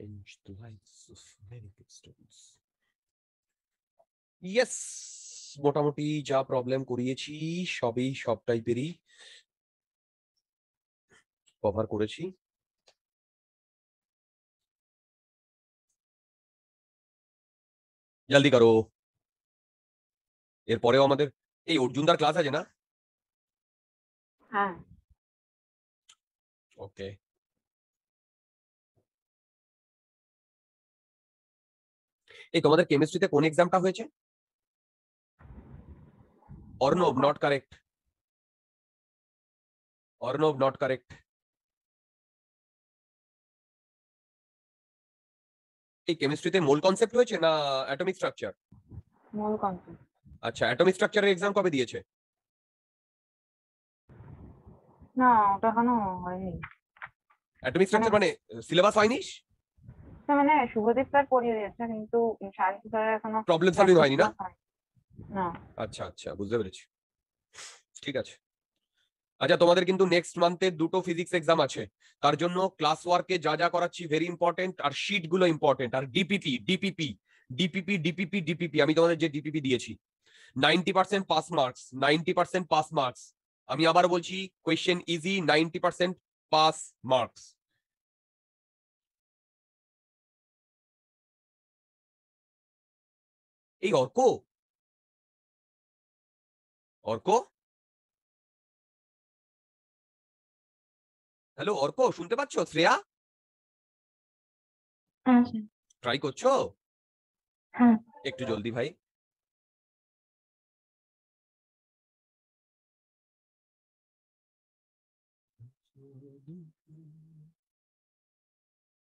change the lives of many students. Yes মোটামুটি যা প্রবলেম করিয়েছি সবই সব টাইপেরই কভার করেছি জলদি করো এরপরেও আমাদের এই অর্জুনদার ক্লাস আছে না হ্যাঁ ওকে এই তোমাদের কেমিস্ট্রিতে কোন এক্সামটা হয়েছে Arnab not correct Arnab not correct এই কেমিস্ট্রিতে মূল কনসেপ্ট হয়েছে না অ্যাটমিক স্ট্রাকচার মূল কনসেপ্ট আচ্ছা অ্যাটমিক স্ট্রাকচারের এক্সাম কবে দিয়েছে না ওটা কোনো হয়নি অ্যাটমিক স্ট্রাকচার মানে সিলেবাস হয়নি মানে শুভদীপ স্যার পড়িয়ে দিয়েছে কিন্তু শান্তি স্যার এখনো প্রবলেম সলভিং হয়নি না আচ্ছা আচ্ছা বুঝতে পেরেছি ঠিক আছে আচ্ছা তোমাদের কিন্তু নেক্সট মান্থে দুটো ফিজিক্স এক্সাম আছে তার জন্য ক্লাস ওয়ার্কে যা যা করাচ্ছি ভেরি ইম্পর্টেন্ট আর শিট গুলো ইম্পর্টেন্ট আর DPP DPP DPP DPP DPP আমি তোমাদের যে ডিপিপি দিয়েছি ninety percent pass marks ninety percent pass marks আমি আবার বলছি question easy ninety percent pass marks এই অর্ক অর্ক হ্যালো অর্ক শুনতে পাচ্ছ শ্রেয়া ট্রাই করছো একটু জলদি ভাই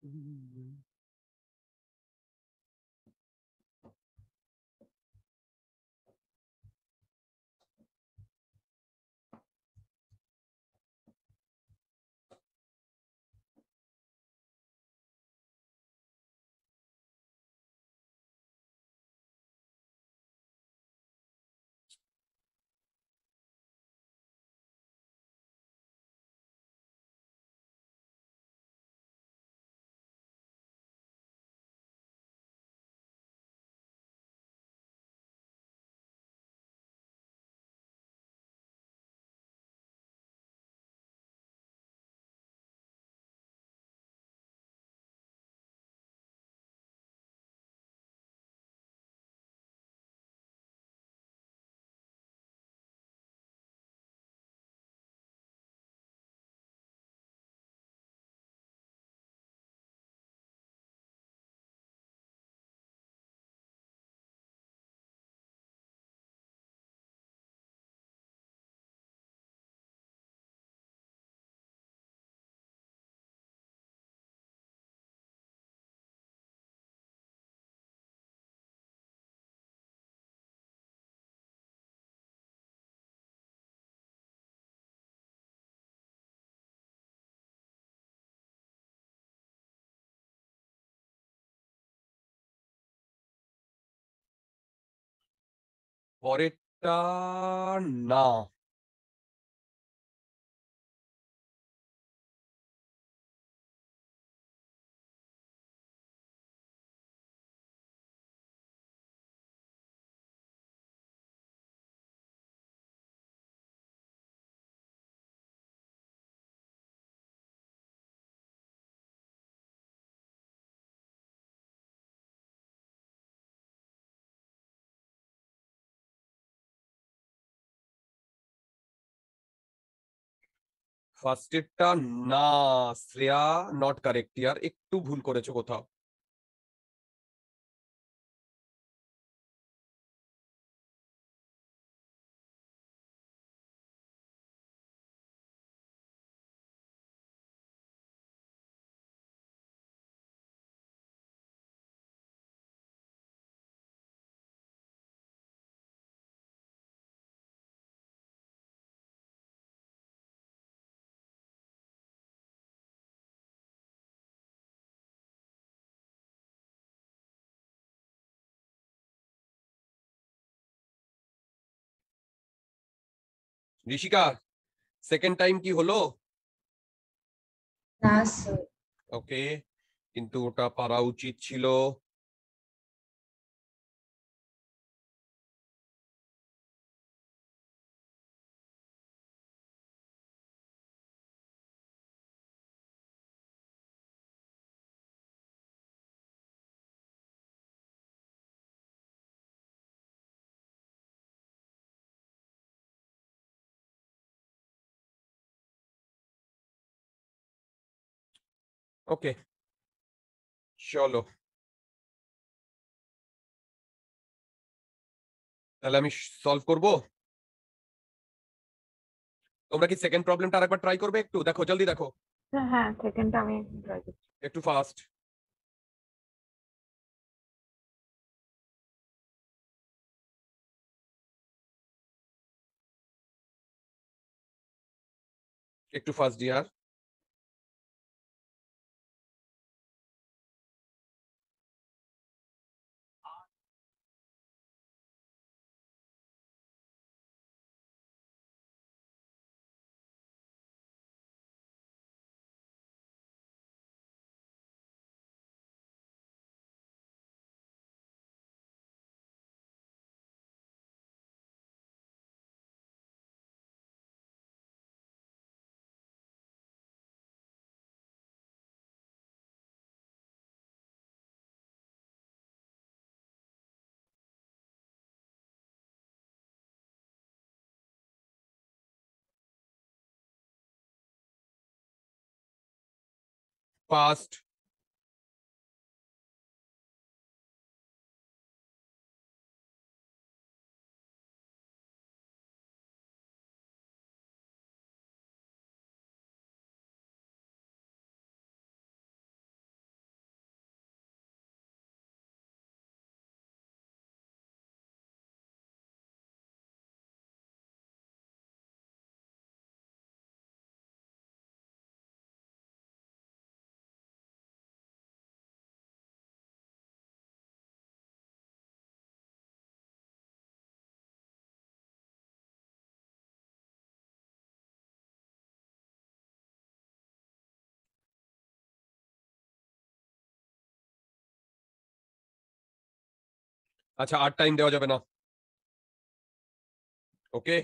Mm-hmm. পরেরটা না ফার্স্ট এডটা না শ্রেয়া নট কারেক্ট ইয়ার একটু ভুল করেছো কোথাও ঋষিকা সেকেন্ড টাইম কি হলো ওকে কিন্তু ওটা পারা উচিত ছিল ওকে চলো তাহলে আমি সলভ করব তোমরা কি সেকেন্ড প্রবলেমটা আরেকবার ট্রাই করবে একটু দেখো জলদি দেখো হ্যাঁ সেকেন্ডটা হ্যাঁ, আমি ট্রাই করছি একটু ফাস্ট একটু ফাস্ট ডিয়ার past আচ্ছা আর টাইম দেওয়া যাবে না ওকে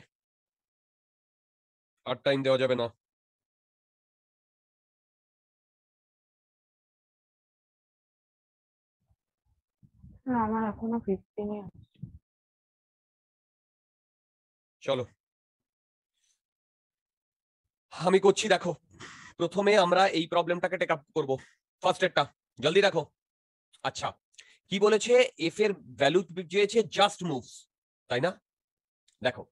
আর টাইম দেওয়া যাবে না আমার এখনো চলো আমি করছি দেখো প্রথমে আমরা এই প্রবলেমটাকে টেক আপ করবো ফার্স্ট এডটা জলদি রাখো আচ্ছা কি বলেছে এফ এর ভ্যালু চেয়েছে জাস্ট মুভস তাই না দেখো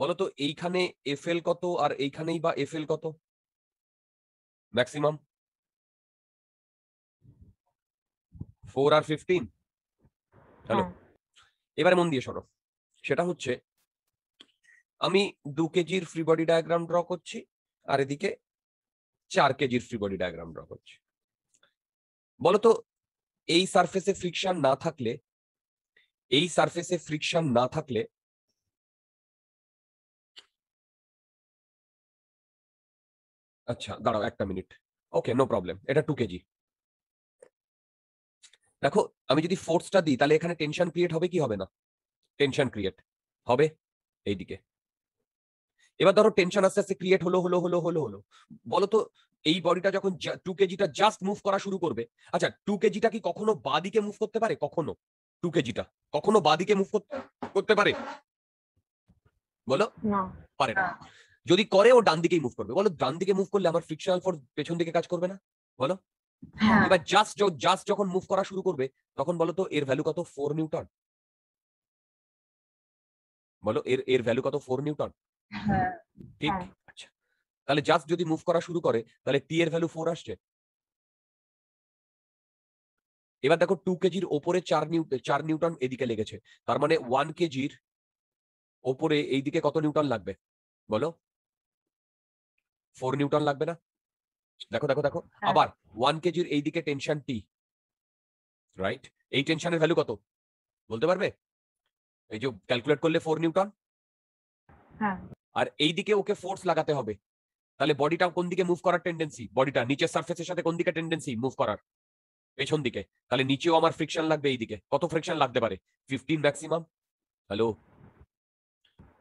বলতো এইখানে এফ এল কত আর এইখানেই বা এফ এল কত ম্যাক্সিমাম ফোর আর ফিফটিন হ্যালো এবারে মন দিয়ে সরো সেটা হচ্ছে আমি দু কেজির ফ্রি বডি ডায়াগ্রাম ড্র করছি আর এদিকে চার কেজির ফ্রি বডি ডায়াগ্রাম ড্র করছি বলতো এই সারফেসে ফ্রিকশন না থাকলে এই সারফেসে ফ্রিকশন না থাকলে আচ্ছা দাঁড়াও একটা মিনিট ওকে নো প্রবলেম এটা টু কেজি দেখো আমি যদি ফোর্সটা দিই তাহলে এখানে টেনশন ক্রিয়েট হবে কি হবে না টেনশন ক্রিয়েট হবে এইদিকে এবার ধরো টেনশন আস্তে আস্তে ক্রিয়েট হলো হলো হলো হলো হলো বলো তো এই বডিটা যখন টু কেজিটা জাস্ট মুভ করা শুরু করবে আচ্ছা টু কেজিটা কি কখনো বাদিকে মুভ করতে পারে কখনো টু কেজিটা কখনো বাদিকে মুভ করতে পারে বলো পারে না যদি করে ও ডান দিকেই মুভ করবে বলো ডান দিকে মুভ করলে আমার ফ্রিকশনাল ফোর্স পেছন দিকে কাজ করবে না বলো হ্যাঁ। এবার জাস্ট জাস্ট যখন মুভ করা শুরু করবে তখন বলো তো এর ভ্যালু কত ফোর নিউটন বলো এর এর ভ্যালু কত ফোর নিউটন হ্যাঁ, ঠিক হ্যাঁ। আচ্ছা তাহলে জাস্ট যদি মুভ করা শুরু করে তাহলে টি এর ভ্যালু ফোর আসছে এবার দেখো টু কেজির ওপরে চার নিউটন চার নিউটন এদিকে লেগেছে তার মানে ওয়ান কেজির ওপরে এইদিকে কত নিউটন লাগবে বলো ফোর নিউটন লাগবে না দেখো দেখো দেখো হ্যাঁ। আবার ওয়ান কেজির এইদিকে টেনশন টি রাইট এই টেনশনের ভ্যালু কত বলতে পারবে এই যে ক্যালকুলেট করলে ফোর নিউটন হ্যাঁ আর এই দিকে ওকে ফোর্স লাগাতে হবে তাহলে বডিটা কোন দিকে মুভ করার টেন্ডেন্সি বডিটা নিচের সার্ফেসের সাথে কোন দিকে টেন্ডেন্সি মুভ করার পেছন দিকে তাহলে নিচেও আমার ফ্রিকশন লাগবে এই দিকে কত ফ্রিকশন লাগতে পারে ফিফটিন ম্যাক্সিমাম হ্যালো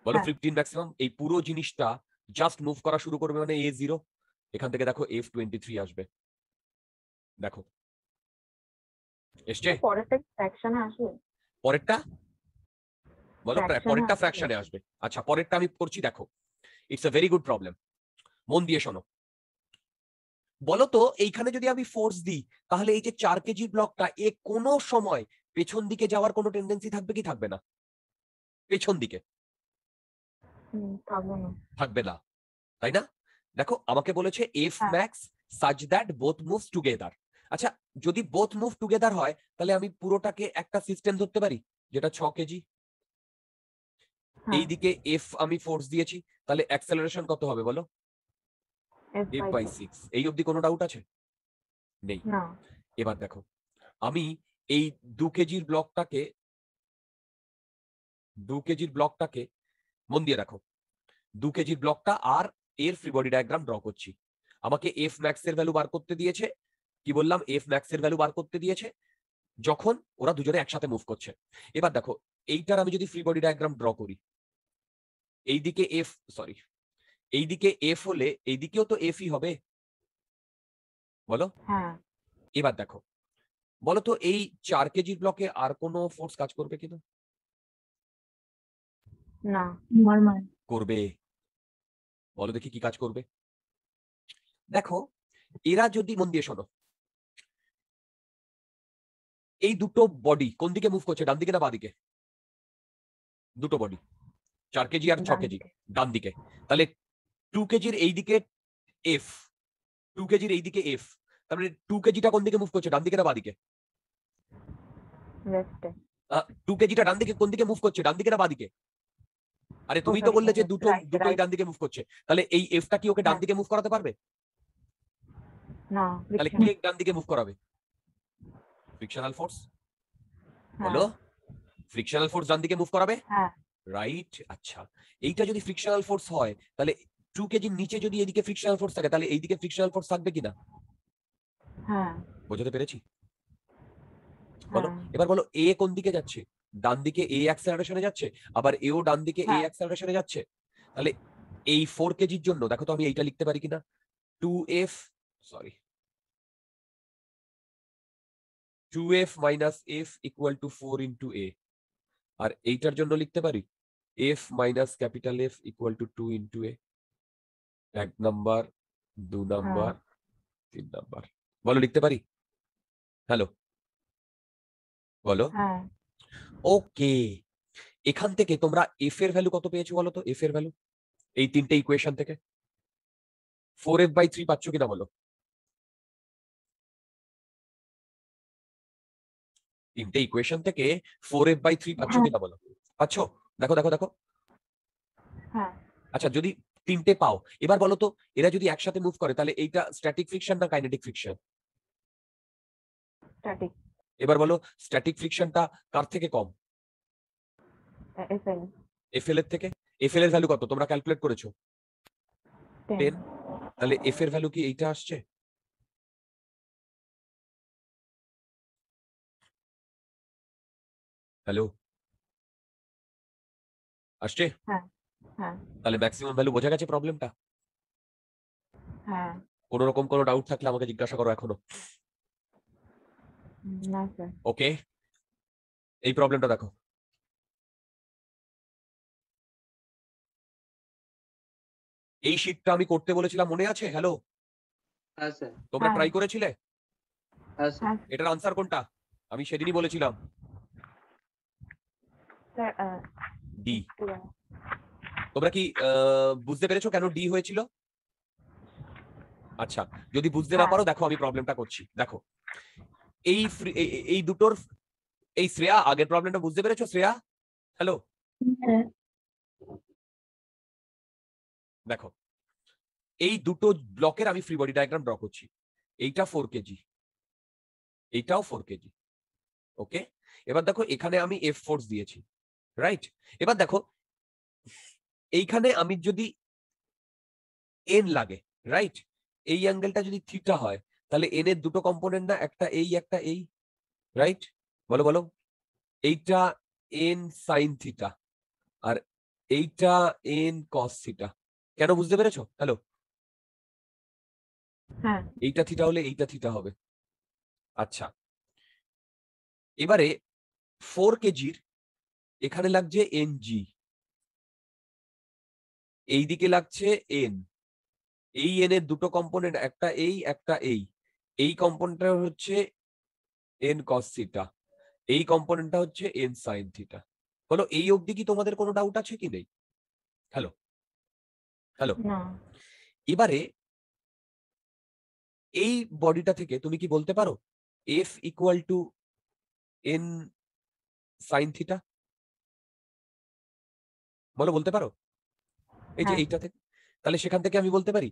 বলো ফিফটিন ম্যাক্সিমাম এই পুরো জিনিসটা জাস্ট মুভ করা শুরু করবে মানে এ জিরো এখান থেকে দেখো এফ টোয়েন্টি থ্রি আসবে দেখো এসছে পরেরটা বলো পরেরটা ফ্র্যাকশনে আসবে আচ্ছা পরেরটা আমি করছি দেখো it's a very good problem মন দিয়ে শোনো বলতো এইখানে যদি আমি ফোর্স দিই তাহলে এই যে চার কেজি ব্লকটা এ কোনো সময় পেছন দিকে যাওয়ার কোনো টেন্ডেন্সি থাকবে কি থাকবে না পেছন দিকে থাকবে না তাই না দেখো আমাকে বলেছে F max such that both move together আচ্ছা যদি বোথ মুভ টুগেদার হয় তাহলে আমি পুরোটাকে একটা সিস্টেম ধরতে পারি যেটা ছ কেজি হ্যাঁ। এই দিকে এফ আমি ফোর্স দিয়েছি তাহলে অ্যাক্সেলারেশন কত হবে বলো এফ বাই সিক্স এই অবধি কোনো ডাউট আছে নেই এবার দেখো আমি এই দু কেজির ব্লকটাকে দু কেজির ব্লকটাকে মন দিয়ে রাখো দু কেজির ব্লকটা আর এর ফ্রি বডি ডায়াগ্রাম ড্র করছি আমাকে এফ ম্যাক্স এর ভ্যালু বার করতে দিয়েছে কি বললাম এফ ম্যাক্স এর ভ্যালু বার করতে দিয়েছে যখন ওরা দুজনে একসাথে মুভ করছে এবার দেখো এইটার আমি যদি ফ্রি বডি ডায়াগ্রাম ড্র করি এইদিকে এফ সরি এইদিকে এফ হলে এইদিকেও তো এফই হবে বলো হ্যাঁ। এবার দেখো বলো তো এই চার কেজি ব্লকে আর কোনো ফোর্স কাজ করবে কিনা করবে বলো দেখি কি কাজ করবে দেখো এরা যদি মন দিয়ে শোনো এই দুটো বডি কোন দিকে মুভ করছে ডান দিকে না বাদিকে দুটো বডি চার কেজি আর ছ কেজি ডান দিকে তাহলে টু কেজির এইদিকে এফ টু কেজির এইদিকে এফ তারপরে মানে টু কেজিটা কোন দিকে মুভ করছে ডান দিকে না বাদিকে টু কেজিটা ডান দিকে কোন দিকে মুভ করছে ডান দিকে না বাদিকে আরে তুমি তো বললে যে দুটো দুটোই ডান দিকে মুভ করছে তাহলে এই এফটা কি ওকে ডান হ্যাঁ। দিকে মুভ করাতে পারবে না তাহলে কে ডান দিকে মুভ করাবে frictional force hello frictional force ডান দিকে মুভ করাবে হ্যাঁ রাইট আচ্ছা এইটা যদি ফ্রিকশনাল ফোর্স হয় তাহলে টু কেজির নিচে যদি এদিকে ফ্রিকশনাল ফোর্স থাকে তাহলে এইদিকে ফ্রিকশনাল ফোর্স থাকবে কিনা হ্যাঁ বোঝাতে পেরেছি হ্যাঁ। বলো এবার বলো এ কোন দিকে যাচ্ছে ডান দিকে এ অ্যাক্সেলারেশনে যাচ্ছে আবার এও ডান দিকে হ্যাঁ। এ অ্যাক্সেলারেশনে যাচ্ছে তাহলে এই ফোর কেজির জন্য দেখো তো আমি এইটা লিখতে পারি কিনা two F sorry two F minus F equal to four A আর এইটার জন্য লিখতে পারি F minus capital F equal to two into A এক নাম্বার দু নাম্বার তিন নাম্বার বলো লিখতে পারি হ্যালো বলো ওকে হ্যাঁ। এখান থেকে তোমরা এফ এর ভ্যালু কত পেয়েছো বলো তো এফ এর ভ্যালু এই তিনটে ইকুয়েশন থেকে ফোর এফ বাই থ্রি পাচ্ছ কিনা বলো তিনটে ইকুয়েশন থেকে ফোর এফ বাই থ্রি পাচ্ছ হ্যাঁ। কিনা বলো পাচ্ছ দেখো দেখো দেখো হ্যাঁ। আচ্ছা যদি তিনটে পাও এবার বলো তো এরা যদি একসাথে মুভ করে তাহলে এইটা স্ট্যাটিক ফ্রিকশন না কাইনেটিক ফ্রিকশন স্ট্যাটিক এবার বলো স্ট্যাটিক ফ্রিকশনটা কার থেকে কম এফএল এফএল এর থেকে এফএল এর ভ্যালু কত তোমরা ক্যালকুলেট করেছো 10 তাহলে এফ এর ভ্যালু কি এইটা আসছে হ্যালো আসছে হ্যাঁ হ্যাঁ তাহলে ম্যাক্সিমাম ভ্যালু বোঝা গেছে প্রবলেমটা হ্যাঁ কোনো রকম কোনো ডাউট থাকলে আমাকে জিজ্ঞাসা করো এখনো না স্যার ওকে এই প্রবলেমটা দেখো এই শীটটা আমি করতে বলেছিলাম মনে আছে হ্যালো তোমরা ট্রাই হ্যাঁ। করেছিলে হ্যাঁ, হ্যাঁ। এটার আনসার কোনটা আমি সেদিনই বলেছিলাম ডি তোমরা কি বুঝতে পেরেছো কেন ডি হয়েছিল আচ্ছা যদি বুঝতে না হ্যাঁ। পারো দেখো আমি প্রবলেমটা করছি দেখো এই এই দুটোর এই শ্রেয়া আগের প্রবলেমটা বুঝতে পেরেছো শ্রেয়া হ্যালো দেখো এই দুটো ব্লকের আমি ফ্রি বডি ডায়াগ্রাম ড্র করছি এইটা ফোর কেজি এইটাও ফোর কেজি ওকে এবার দেখো এখানে আমি এফ ফোর্স দিয়েছি রাইট এবার দেখো এইখানে আমি যদি এন লাগে রাইট এই অ্যাঙ্গেলটা যদি থিটা হয় তাহলে এন এর দুটো কম্পোনেন্ট না একটা এই একটা এই রাইট বলো বলো এইটা এন সাইন থিটা আর এইটা এন কস থিটা কেন বুঝতে পেরেছো হ্যালো এইটা থিটা হলে এইটা থিটা হবে আচ্ছা এবারে ফোর কেজির এখানে লাগছে এন জি এই দিকে লাগছে এন এই এন এর দুটো কম্পোনেন্ট একটা এই একটা এই এই কম্পোনেন্টটা হচ্ছে এন কস থিটা এই কম্পোনেন্টটা হচ্ছে এন সাইন থিটা বলো এই অবধি কি তোমাদের কোনো ডাউট আছে কি নেই হ্যালো হ্যালো এবারে এই বডিটা থেকে তুমি কি বলতে পারো F equal to N sine theta বলো বলতে পারো এই যে হ্যাঁ। এইটা থেকে তাহলে সেখান থেকে আমি বলতে পারি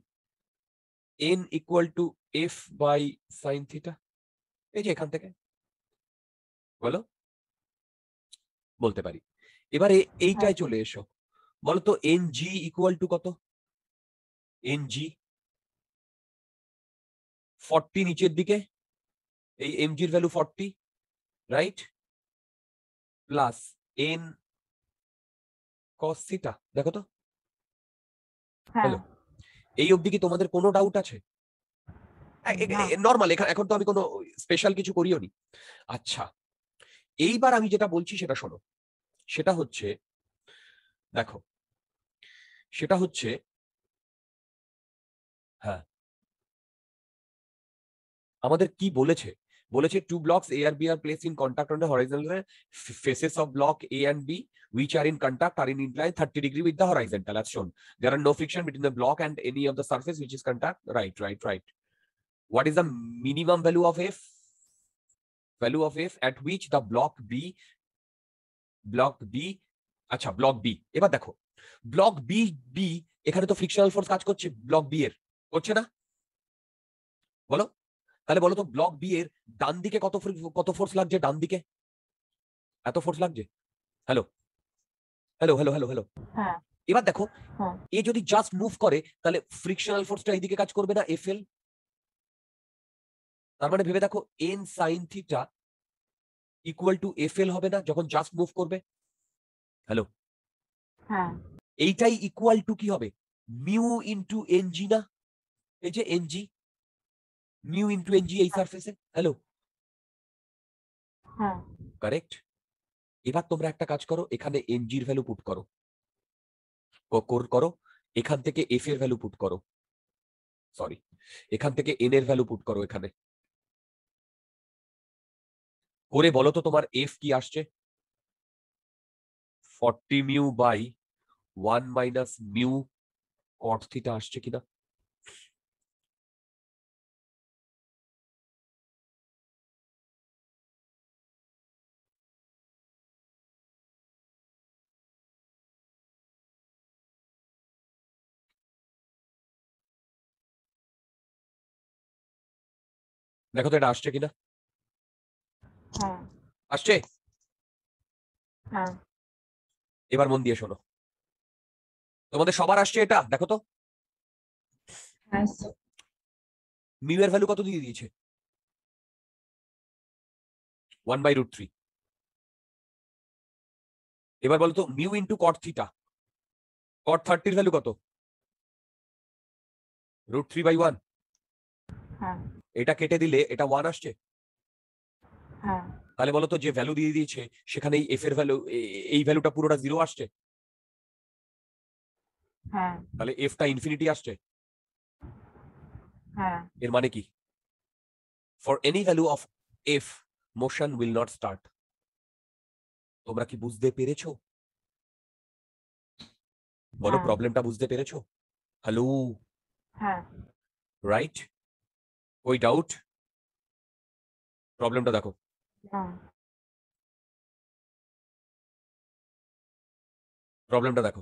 N equal to F by sine theta এই যে এখান থেকে বলো বলতে পারি এবারে এইটাই আচ্ছা। চলে এসো বলো তো এন জি ইকুয়াল টু কত এন জি ফর্টি নিচের দিকে এই এম জির value forty right plus N cos theta দেখো তো হ্যাঁ। হ্যালো এই অবধি কি তোমাদের কোনো ডাউট আছে নর্মাল এখন তো আমি কোনো স্পেশাল কিছু করিও নি আচ্ছা এইবার আমি যেটা বলছি সেটা শোনো সেটা হচ্ছে দেখো সেটা হচ্ছে হ্যাঁ আমাদের কি বলেছে বলেছে টু ব্লকস এ আর বি আর place in contact on the horizontal faces of block A and B which are in contact are in inclined 30 degree with the horizontal as shown there are no friction between the block and any of the surface which is contact right right right what is the minimum value of f value of f at which the block b block b আচ্ছা block B এবার দেখো block B B এখানে তো frictional force কাজ করছে block B এর করছে না বলো তাহলে বলো তো ব্লক বি এর ডান দিকে কত কত ফোর্স লাগছে ডান দিকে এত ফোর্স লাগছে hello hello hello hello hello এবার দেখো এ হ্যাঁ। যদি জাস্ট মুভ করে তাহলে ফ্রিকশনাল ফোর্সটা এইদিকে কাজ করবে না এফএল তার মানে ভেবে দেখো N sine theta equal to F L হবে না যখন জাস্ট মুভ করবে হ্যালো এইটাই ইকুয়াল টু কি হবে মিউ ইনটু এনজি না এই যে এনজি mu into hg এই সারফেসে হ্যালো হ্যাঁ কারেক্ট এবার তোমরা একটা কাজ করো এখানে mg এর ভ্যালু পুট করো কোর করো এখান থেকে f এর ভ্যালু পুট করো সরি এখান থেকে n এর ভ্যালু পুট করো এখানে করে বলো তো তোমার f কি আসছে 40 mu by 1 minus mu cot theta আসছে কিনা দেখো তো এটা আসছে কিনা হ্যাঁ। আসছে হ্যাঁ। এবার মন দিয়ে শোনো তোমাদের সবার আসছে এটা দেখো তো মিউ এর ভ্যালু কত দিয়ে দিয়েছে ওয়ান বাই রুট থ্রি এবার বলতো mu into cot theta cot থার্টির ভ্যালু কত রুট থ্রি বাই ওয়ান এটা কেটে দিলে এটা ওয়ান আসছে হ্যাঁ। তাহলে বলতো যে ভ্যালু দিয়ে দিয়েছে সেখানে এফ এর ভ্যালু এই ভ্যালুটা পুরোটা জিরো আসছে হ্যাঁ। তাহলে এফটা ইনফিনিটি আসছে হ্যাঁ। এর মানে কি for any value of F motion will not start তোমরা কি বুঝতে পেরেছো বলো প্রবলেমটা বুঝতে পেরেছো হ্যালো রাইট ওই ডাউট প্রবলেমটা দেখো প্রবলেমটা দেখো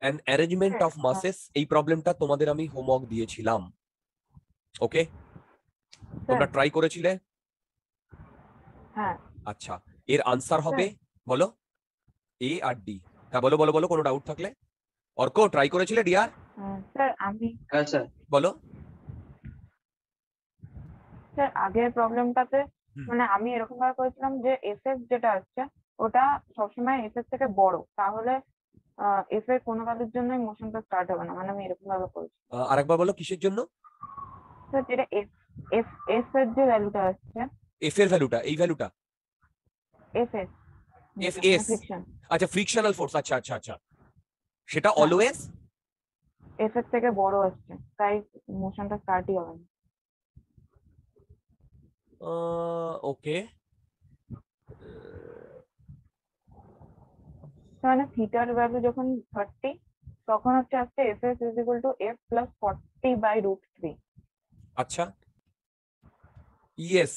অ্যান অ্যারেঞ্জমেন্ট অফ মাসেস এই প্রবলেমটা তোমাদের আমি হোমওয়ার্ক দিয়েছিলাম ওকে তোমরা ট্রাই হ্যাঁ। করেছিলে হ্যাঁ। আচ্ছা এর আনসার হ্যাঁ। হবে বলো এ আর ডি হ্যাঁ বলো বলো বলো কোনো ডাউট থাকলে অর্ক ট্রাই করেছিলে ডিয়ার হ্যাঁ, স্যার আমি হ্যাঁ স্যার বলো স্যার আগের প্রবলেমটাতে মানে আমি এরকম ভাবে করেছিলাম যে এসএস যেটা আসছে ওটা সবসময় এসএস থেকে বড় তাহলে এফ এর কোনো কাজের জন্য মোশনটা স্টার্ট হবে না মানে আমি এরকম ভাবে করেছি আরেকবার বলো কিসের জন্য স্যার যেটা এফ এফ এস এর যে ভ্যালুটা আসছে এফ এর ভ্যালুটা এই ভ্যালুটা এফ এস এফ এস আচ্ছা ফ্রিকশনাল ফোর্স আচ্ছা আচ্ছা আচ্ছা সেটা অলওয়েজ হ্যাঁ। এফ এর থেকে বড় আসছে তাই মোশনটা স্টার্টই হবে না ওকে মানে থিটার ভ্যালু যখন থার্টি তখন হচ্ছে আসছে F S is equal to F plus forty by root three আচ্ছা ইয়েস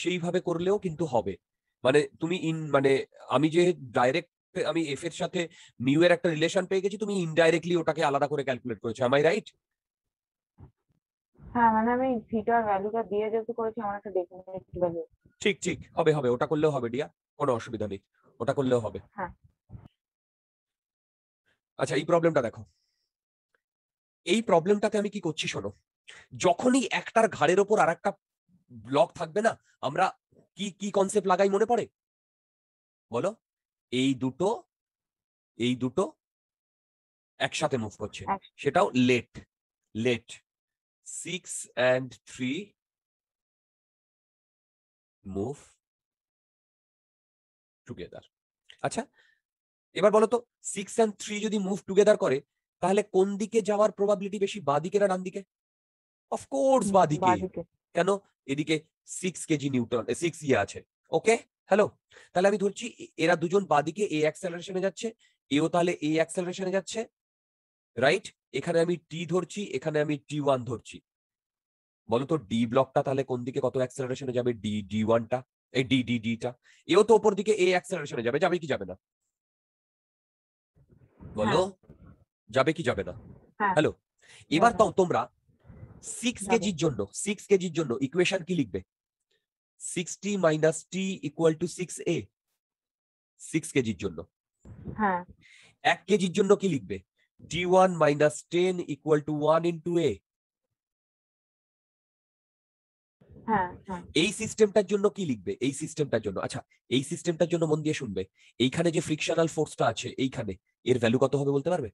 সেইভাবে করলেও কিন্তু হবে মানে তুমি ইন মানে আমি যে ডাইরেক্ট আমি এফ এর সাথে মিউ এর একটা রিলেশন পেয়ে গেছি তুমি ইনডাইরেক্টলি ওটাকে আলাদা করে ক্যালকুলেট করেছো আমাই রাইট হ্যাঁ মানে আমি থিটার ভ্যালুটা দিয়ে যেহেতু করেছি আমার একটা ডেফিনিট ভ্যালু ঠিক ঠিক হবে হবে ওটা করলেও হবে ডিয়া কোনো অসুবিধা নেই ওটা করলেও হবে হ্যাঁ আচ্ছা এই প্রবলেমটা দেখো এই প্রবলেমটাতে আমি কি করছি শোনো যখনই একটার ঘাড়ের ওপর আর একটা ব্লক থাকবে না আমরা কি কি কনসেপ্ট লাগাই মনে পড়ে বলো এই দুটো এই দুটো একসাথে মুভ করছে সেটাও let let six and three move together আচ্ছা এবার বলো তো সিক্স অ্যান্ড থ্রি যদি মুভ টুগেদার করে তাহলে কোন দিকে যাওয়ার প্রবাবিলিটি বেশি বাদিকে না ডান দিকে অফকোর্স বাদিকে কেন এদিকে সিক্স কেজি নিউটন সিক্স ইয়ে আছে ওকে হ্যালো তাহলে আমি ধরছি এরা দুজন বাদিকে এ অ্যাক্সেলারেশনে যাচ্ছে এও তাহলে এ অ্যাক্সেলারেশনে যাচ্ছে রাইট এখানে আমি টি ধরছি এখানে আমি টি ওয়ান ধরছি বলতো ডি ব্লকটা তাহলে কোন দিকে কত অ্যাক্সেলারেশনে যাবে ডি ডি ওয়ানটা এই ডি ডি ডিটা এও তো ওপর দিকে এ অ্যাক্সেলারেশনে যাবে যাবে কি যাবে না বলো হ্যাঁ। যাবে কি যাবে না হ্যালো এবার তোমরা সিক্স কেজির জন্য সিক্স কেজির জন্য ইকুয়েশন কি লিখবে sixty minus T equal to six A six কেজির জন্য হ্যাঁ এক কেজির জন্য কি লিখবে T one minus ten equal to one into A এই সিস্টেমটার জন্য কি লিখবে এই সিস্টেমটার জন্য আচ্ছা এই সিস্টেমটার জন্য মন দিয়ে শুনবে এইখানে যে ফ্রিকশনাল ফোর্সটা আছে এইখানে এর ভ্যালু কত হবে বলতে পারবে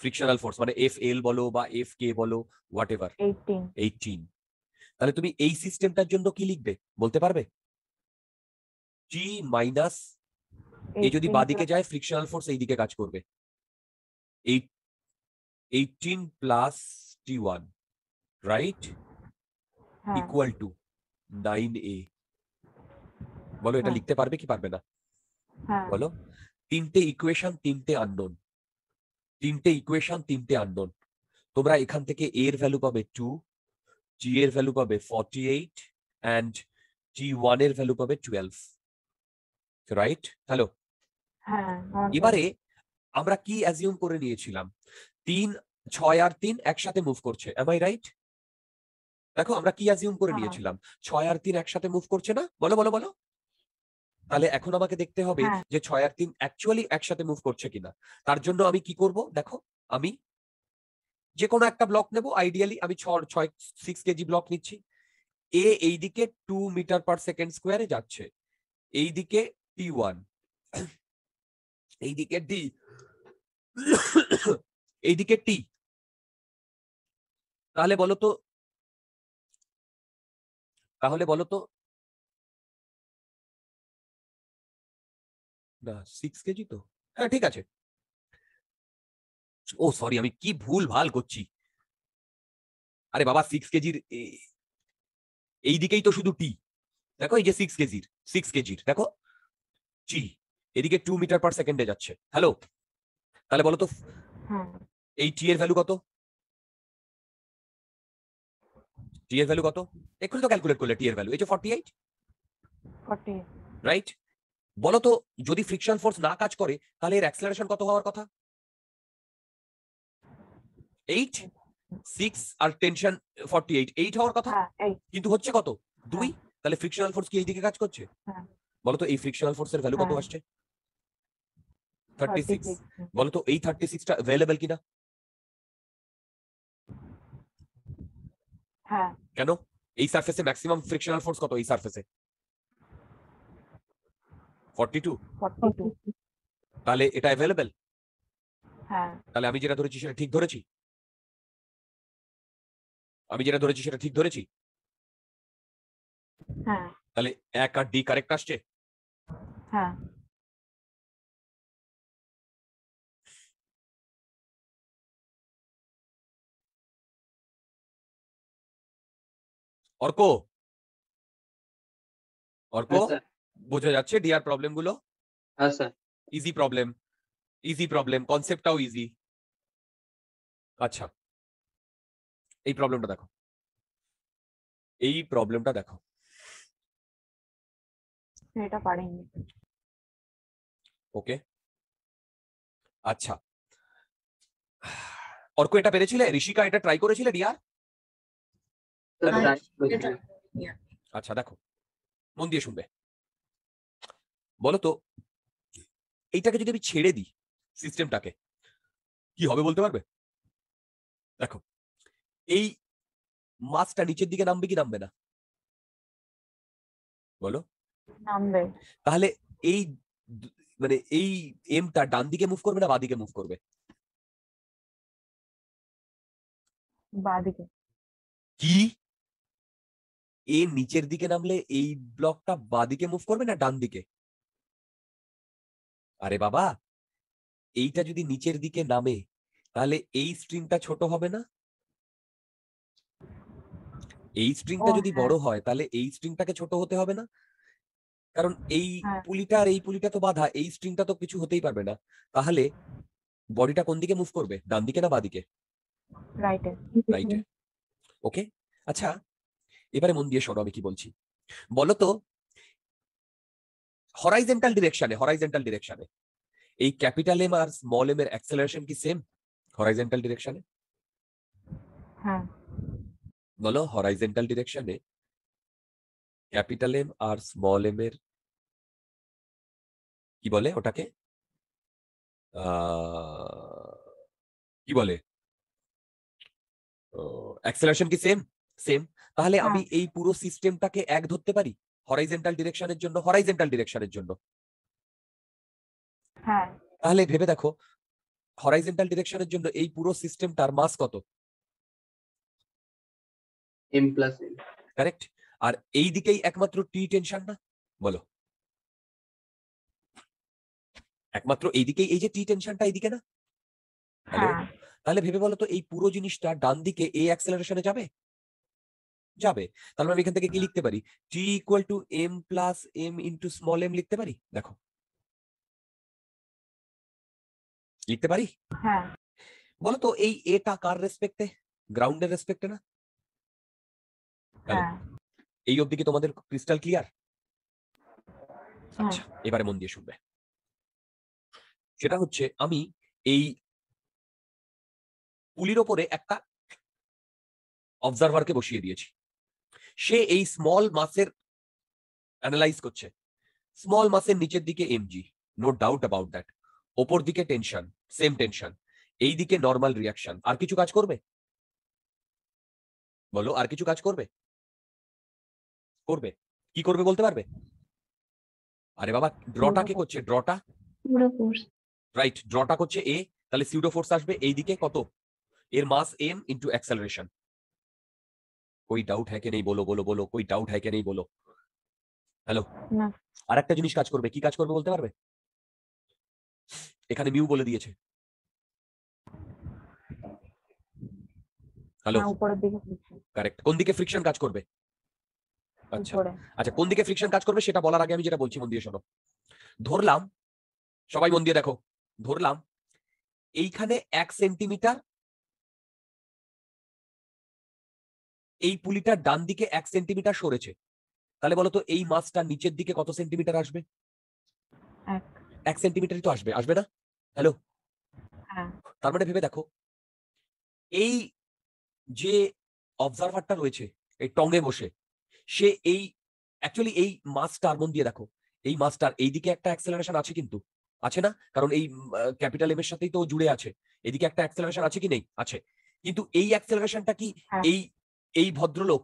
ফ্রিকশনাল ফোর্স মানে এফ এল বলো বা এফ কে বলো হোয়াট এভার এইটিন তাহলে তুমি এই সিস্টেমটার জন্য কি লিখবে বলতে পারবে জি মাইনাস এই যদি বাদিকে যায় ফ্রিকশনাল ফোর্স এই দিকে কাজ করবে eighteen plus T one right equal to nine A বলো এটা হ্যাঁ। লিখতে পারবে কি পারবে না হ্যাঁ। বলো তিনটে ইকুয়েশন তিনটে আননোন তিনটে ইকুয়েশন তিনটে আননোন তোমরা এখান থেকে এর ভ্যালু পাবে টু জি এর ভ্যালু পাবে 48 এইট g1 জি ওয়ান এর ভ্যালু পাবে টুয়েলভ রাইট হ্যালো এবারে আমরা কি অ্যাজিউম করে নিয়েছিলাম তিন ছয় আর তিন একসাথে মুভ করছে এম আই রাইট দেখো আমরা কি অ্যাজিউম করে হ্যাঁ। নিয়েছিলাম ছয় আর তিন একসাথে মুভ করছে না বলো বলো বলো তাহলে এখন আমাকে দেখতে হবে হ্যাঁ। যে ছয় আর তিন অ্যাকচুয়ালি একসাথে মুভ করছে কিনা তার জন্য আমি কি করব দেখো আমি যে কোনো একটা ব্লক নেব আইডিয়ালি আমি ছ ছয় সিক্স কেজি ব্লক নিচ্ছি এ এইদিকে টু মিটার পার সেকেন্ড স্কোয়ারে যাচ্ছে এইদিকে টি ওয়ান এইদিকে ডি এইদিকে টি তাহলে বলতো তাহলে বলতো না সিক্স কেজি তো হ্যাঁ ঠিক আছে ও সরি আমি কি ভুল ভাল করছি আরে বাবা সিক্স কেজির এই দিকেই তো শুধু টি দেখো এই যে সিক্স কেজির সিক্স কেজির দেখো জি এদিকে টু মিটার পার সেকেন্ডে যাচ্ছে হ্যালো তাহলে বলো তো এই টি এর ভ্যালু কত টি এর ভ্যালু কত এক্ষুনি তো ক্যালকুলেট করলে টি এর ভ্যালু এই যে ফর্টি এইট রাইট বলো তো যদি ফ্রিকশন ফোর্স না কাজ করে তাহলে এর অ্যাক্সেলারেশন কত হওয়ার কথা এইট সিক্স আর টেনশন ফর্টি এইট এইট হওয়ার কথা হ্যাঁ, কিন্তু হচ্ছে কত দুই হ্যাঁ। তাহলে ফ্রিকশনাল ফোর্স কি এইদিকে কাজ করছে তো এই ফ্রিকশনাল ফোর্সের ভ্যালু কত আসছে থার্টি সিক্স বলতো এই থার্টি সিক্সটা অ্যাভেলেবেল কিনা হ্যাঁ। কেন এই সারফেসে ম্যাক্সিমাম ফ্রিকশনাল ফোর্স কত এই সারফেসে ফর্টি টু তাহলে এটা অ্যাভেলেবেল তাহলে আমি যেটা ধরেছি সেটা ঠিক ধরেছি আমি যেটা ধরেছি সেটা ঠিক ধরেছি হ্যাঁ তাহলে এক আর ডি কারেক্ট আসছে হ্যাঁ অর্ক অর্ক হ্যাঁ, বোঝা যাচ্ছে ডিআর প্রবলেম গুলো ইজি প্রবলেম ইজি প্রবলেম কনসেপ্টটাও ইজি আচ্ছা এই প্রবলেমটা দেখো এই প্রবলেমটা দেখো হ্যাঁ, এটা পারেনি ওকে আচ্ছা অর্ক এটা পেরেছিলে ঋষিকা এটা ট্রাই করেছিলে ডিয়ার আচ্ছা দেখো মন দিয়ে শুনবে বলো তো এইটাকে যদি আমি ছেড়ে দিই সিস্টেমটাকে কি হবে বলতে পারবে দেখো এই মাছটা নিচের দিকে নামবে কি নামবে না বলো নামবে তাহলে এই মানে এই এমটা ডান দিকে মুভ করবে না বাদিকে মুভ করবে বাদিকে কি এ নিচের দিকে নামলে এই ব্লকটা বাদিকে মুভ করবে না ডান দিকে আরে বাবা এইটা যদি নিচের দিকে নামে তাহলে এই স্ট্রিংটা ছোট হবে না এই স্ট্রিংটা যদি হ্যাঁ। বড় হয় তাহলে এই স্ট্রিংটাকে ছোট হতে হবে না কারণ এই হ্যাঁ। পুলিটা আর এই পুলিটা তো বাধা এই স্ট্রিংটা তো কিছু হতেই পারবে না তাহলে বডিটা কোন দিকে মুভ করবে ডান দিকে না বাদিকে রাইট ওকে আচ্ছা এবারে মন দিয়ে শোনো আমি কি বলছি বলো তো হরাইজেন্টাল ডিরেকশনে হরাইজেন্টাল ডিরেকশনে এই ক্যাপিটাল এম আর স্মল এম এর অ্যাক্সেলারেশন কি সেম হরাইজেন্টাল ডিরেকশনে হ্যাঁ বলো হরাইজেন্টাল ডিরেকশনে ক্যাপিটাল এম আর স্মল এম এর কি বলে ওটাকে কি বলে অ্যাক্সেলারেশন কি সেম সেম তাহলে হ্যাঁ। আমি এই পুরো সিস্টেমটাকে এক ধরতে পারি হরাইজেন্টাল ডিরেকশনের জন্য হরাইজেন্টাল ডিরেকশনের জন্য হ্যাঁ। তাহলে ভেবে দেখো হরাইজেন্টাল ডিরেকশনের জন্য এই পুরো সিস্টেমটার মাস কত এম plus n কারেক্ট আর এই দিকেই একমাত্র টি টেনশন না বলো একমাত্র এইদিকেই এই যে টি টেনশনটা এইদিকে না হ্যাঁ। তাহলে ভেবে বলো তো এই পুরো জিনিসটা ডান দিকে এ অ্যাক্সেলারেশনে যাবে যাবে তাহলে আমি এখান থেকে কি লিখতে পারি T equal to M plus M into small M লিখতে পারি দেখো লিখতে পারি হ্যাঁ। বলো তো এই এটা কার রেসপেক্টে গ্রাউন্ডের রেসপেক্টে না হ্যাঁ। এই অবধি কি তোমাদের ক্রিস্টাল ক্লিয়ার আচ্ছা হ্যাঁ। এবারে মন দিয়ে শুনবে সেটা হচ্ছে আমি এই পুলির ওপরে একটা অবজারভারকে বসিয়ে দিয়েছি সে এই স্মল মাসের অ্যানালাইজ করছে স্মল মাসের নিচের দিকে mg no doubt about that ওপর দিকে টেনশন সেম টেনশন এই দিকে নর্মাল রিয়াকশন আর কিছু কাজ করবে বলো আর কিছু কাজ করবে করবে কি করবে বলতে পারবে আরে বাবা ড্রটা কে করছে ড্রটা রাইট ড্রটা করছে এ তাহলে সিউডো ফোর্স আসবে এই দিকে কত এর মাস এম ইন্টু অ্যাক্সেলারেশন কই ডাউট হ্যাঁ কে নেই বলো বলো বলো কই ডাউট হ্যাঁ কে নেই বলো হ্যালো আর একটা জিনিস কাজ করবে কি কাজ করবে বলতে পারবে এখানে মিউ বলে দিয়েছে হ্যালো কারেক্ট কোন দিকে ফ্রিকশন কাজ করবে আচ্ছা।, আচ্ছা কোন দিকে ফ্রিকশন কাজ করবে সেটা বলার আগে আমি যেটা বলছি মন দিয়ে শোনো ধরলাম সবাই মন দিয়ে দেখো ধরলাম এইখানে এক সেন্টিমিটার এই পুলিটার ডান দিকে এক সেন্টিমিটার সরেছে তাহলে বলো তো এই মাছটা নিচের দিকে কত সেন্টিমিটার আসবে এক সেন্টিমিটারই তো আসবে আসবে না হ্যালো তার মানে ভেবে দেখো এই যে অবজারভারটা রয়েছে এই টঙ্গে বসে সে এই অ্যাকচুয়ালি এই মাছটার মন দিয়ে দেখো এই মাছটার এইদিকে একটা অ্যাক্সেলারেশন আছে কিন্তু আছে না কারণ এই ক্যাপিটাল এম এর সাথেই তো জুড়ে আছে এদিকে একটা অ্যাক্সেলারেশন আছে কি নেই আছে কিন্তু এই অ্যাক্সেলারেশনটা কি হ্যাঁ। এই এই ভদ্রলোক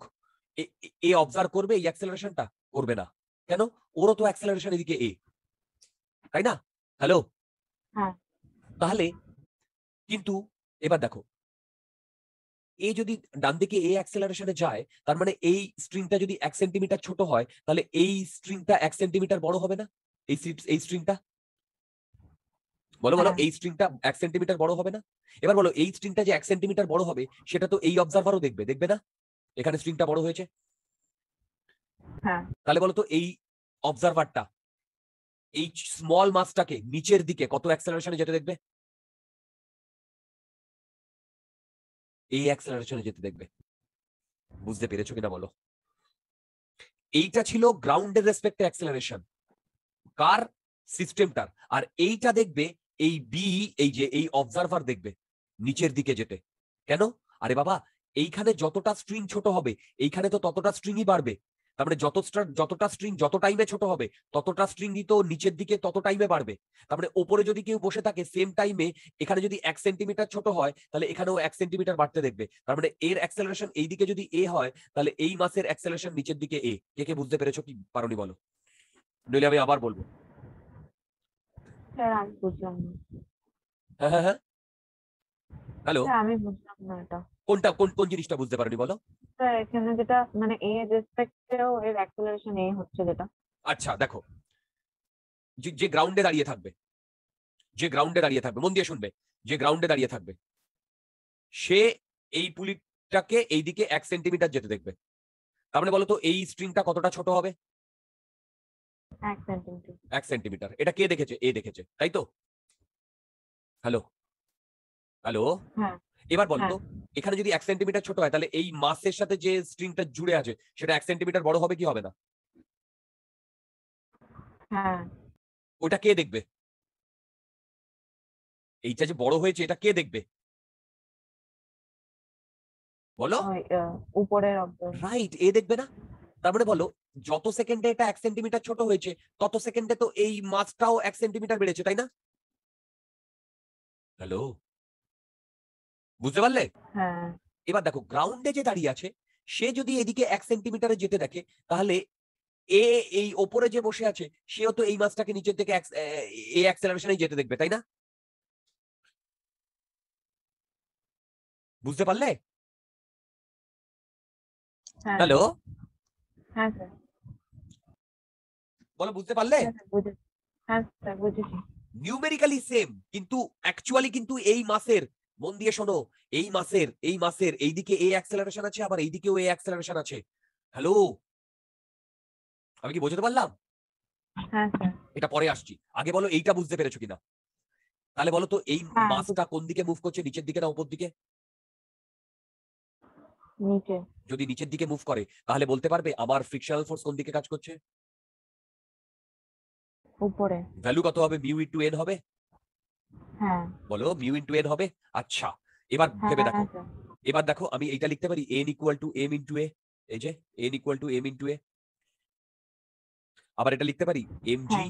এ অবজার্ভ করবে এই অ্যাক্সেলারেশনটা করবে না কেন ওরও তো অ্যাক্সেলারেশন এদিকে এ তাই না হ্যালো তাহলে কিন্তু এবার দেখো এ যদি ডান দিকে এ অ্যাক্সেলারেশনে যায় তার মানে এই স্ট্রিংটা যদি এক সেন্টিমিটার ছোট হয় তাহলে এই স্ট্রিংটা এক সেন্টিমিটার বড় হবে না এই এই স্ট্রিংটা বলো বলো হ্যাঁ। এই স্ট্রিংটা এক সেন্টিমিটার বড় হবে না এবার বলো এই স্ট্রিংটা যে এক সেন্টিমিটার বড় হবে সেটা তো এই অবজারভারও দেখবে দেখবে না এখানে স্ট্রিংটা বড় হয়েছে হ্যাঁ। তাহলে বলো তো এই অবজারভারটা এই স্মল মাসটাকে নিচের দিকে কত অ্যাক্সেলারেশনে যেতে দেখবে এই অ্যাক্সেলারেশনে যেতে দেখবে বুঝতে পেরেছো কিনা বলো এইটা ছিল গ্রাউন্ডের রেসপেক্টে অ্যাক্সেলারেশন কার সিস্টেমটার আর এইটা দেখবে এই বি এই যে এই অবজারভার দেখবে নিচের দিকে যেতে কেন আরে বাবা এইখানে যতটা স্ট্রিং ছোট হবে এইখানে তো ততটা স্ট্রিংই বাড়বে তারপরে যত যতটা স্ট্রিং যত টাইমে ছোট হবে ততটা স্ট্রিংই তো নিচের দিকে তত টাইমে বাড়বে তারপরে ওপরে যদি কেউ বসে থাকে সেম টাইমে এখানে যদি এক সেন্টিমিটার ছোট হয় তাহলে এখানেও এক সেন্টিমিটার বাড়তে দেখবে তারপরে এর অ্যাক্সেলারেশন এই দিকে যদি এ হয় তাহলে এই মাসের অ্যাক্সেলারেশন নিচের দিকে এ কে কে বুঝতে পেরেছো কি পারি বলো নইলে আমি আবার বলবো হ্যাঁ হ্যাঁ হ্যাঁ, হ্যাঁ। হ্যালো আমি বুঝলাম না এটা কোনটা কোন কোন জিনিসটা বুঝতে পারোনি বলো এখানে যেটা মানে এ রেসপেক্টেও এর অ্যাক্সেলারেশন এ হচ্ছে যেটা আচ্ছা দেখো যে গ্রাউন্ডে দাঁড়িয়ে থাকবে যে গ্রাউন্ডে দাঁড়িয়ে থাকবে মন দিয়ে শুনবে যে গ্রাউন্ডে দাঁড়িয়ে থাকবে সে এই পুলিটাকে এইদিকে এক সেন্টিমিটার যেতে দেখবে তার মানে বলতো এই স্ট্রিংটা কতটা ছোট হবে এক সেন্টিমিটার এটা কে দেখেছে এ দেখেছে তাই তো হ্যালো হ্যালো এবার বলতো হ্যাঁ। এখানে যদি এক সেন্টিমিটার ছোট হয় তাহলে এই মাসের সাথে যে স্ট্রিংটা জুড়ে আছে সেটা এক সেন্টিমিটার বড় হবে কি হবে না হ্যাঁ। ওটা কে দেখবে এইটা যে বড় হয়েছে এটা কে দেখবে বলো উপরের রাইট এ দেখবে না তারপরে মানে বলো যত সেকেন্ডে এটা এক সেন্টিমিটার ছোট হয়েছে তত সেকেন্ডে তো এই মাছটাও এক সেন্টিমিটার বেড়েছে তাই না হ্যালো বুঝতে পারলে হ্যাঁ। এবার দেখো গ্রাউন্ডে যে দাঁড়িয়ে আছে সে যদি এদিকে এক সেন্টিমিটারে যেতে দেখে তাহলে এ এই ওপরে যে বসে আছে সেও তো এই মাছটাকে নিচের থেকে এই অ্যাক্সেলারেশনে যেতে দেখবে তাই না বুঝতে পারলে হ্যাঁ। হ্যালো হ্যাঁ, বলো বুঝতে পারলে নিউমেরিক্যালি সেম কিন্তু অ্যাকচুয়ালি কিন্তু এই মাসের মন দিয়ে শোনো এই মাসের এই মাসের এইদিকে এই অ্যাক্সেলারেশন আছে আবার এইদিকেও এই অ্যাক্সেলারেশন আছে হ্যালো আমি কি বোঝাতে পারলাম হ্যাঁ, এটা পরে আসছি আগে বলো এইটা বুঝতে পেরেছো কিনা তাহলে বলো তো এই হ্যাঁ। মাসটা কোন দিকে মুভ করছে নিচের দিকে না উপর দিকে নিচে যদি নিচের দিকে মুভ করে তাহলে বলতে পারবে আমার ফ্রিকশনাল ফোর্স কোন দিকে কাজ করছে উপরে ভ্যালু কত হবে মিউ ইনটু এন হবে হ্যাঁ। বলো মিউ ইন্টু এন হবে আচ্ছা এবার হ্যাঁ, ভেবে হ্যাঁ, দেখো এবার দেখো আমি এইটা লিখতে পারি N equal to M into A এই যে N equal to M into A আবার এটা লিখতে পারি M G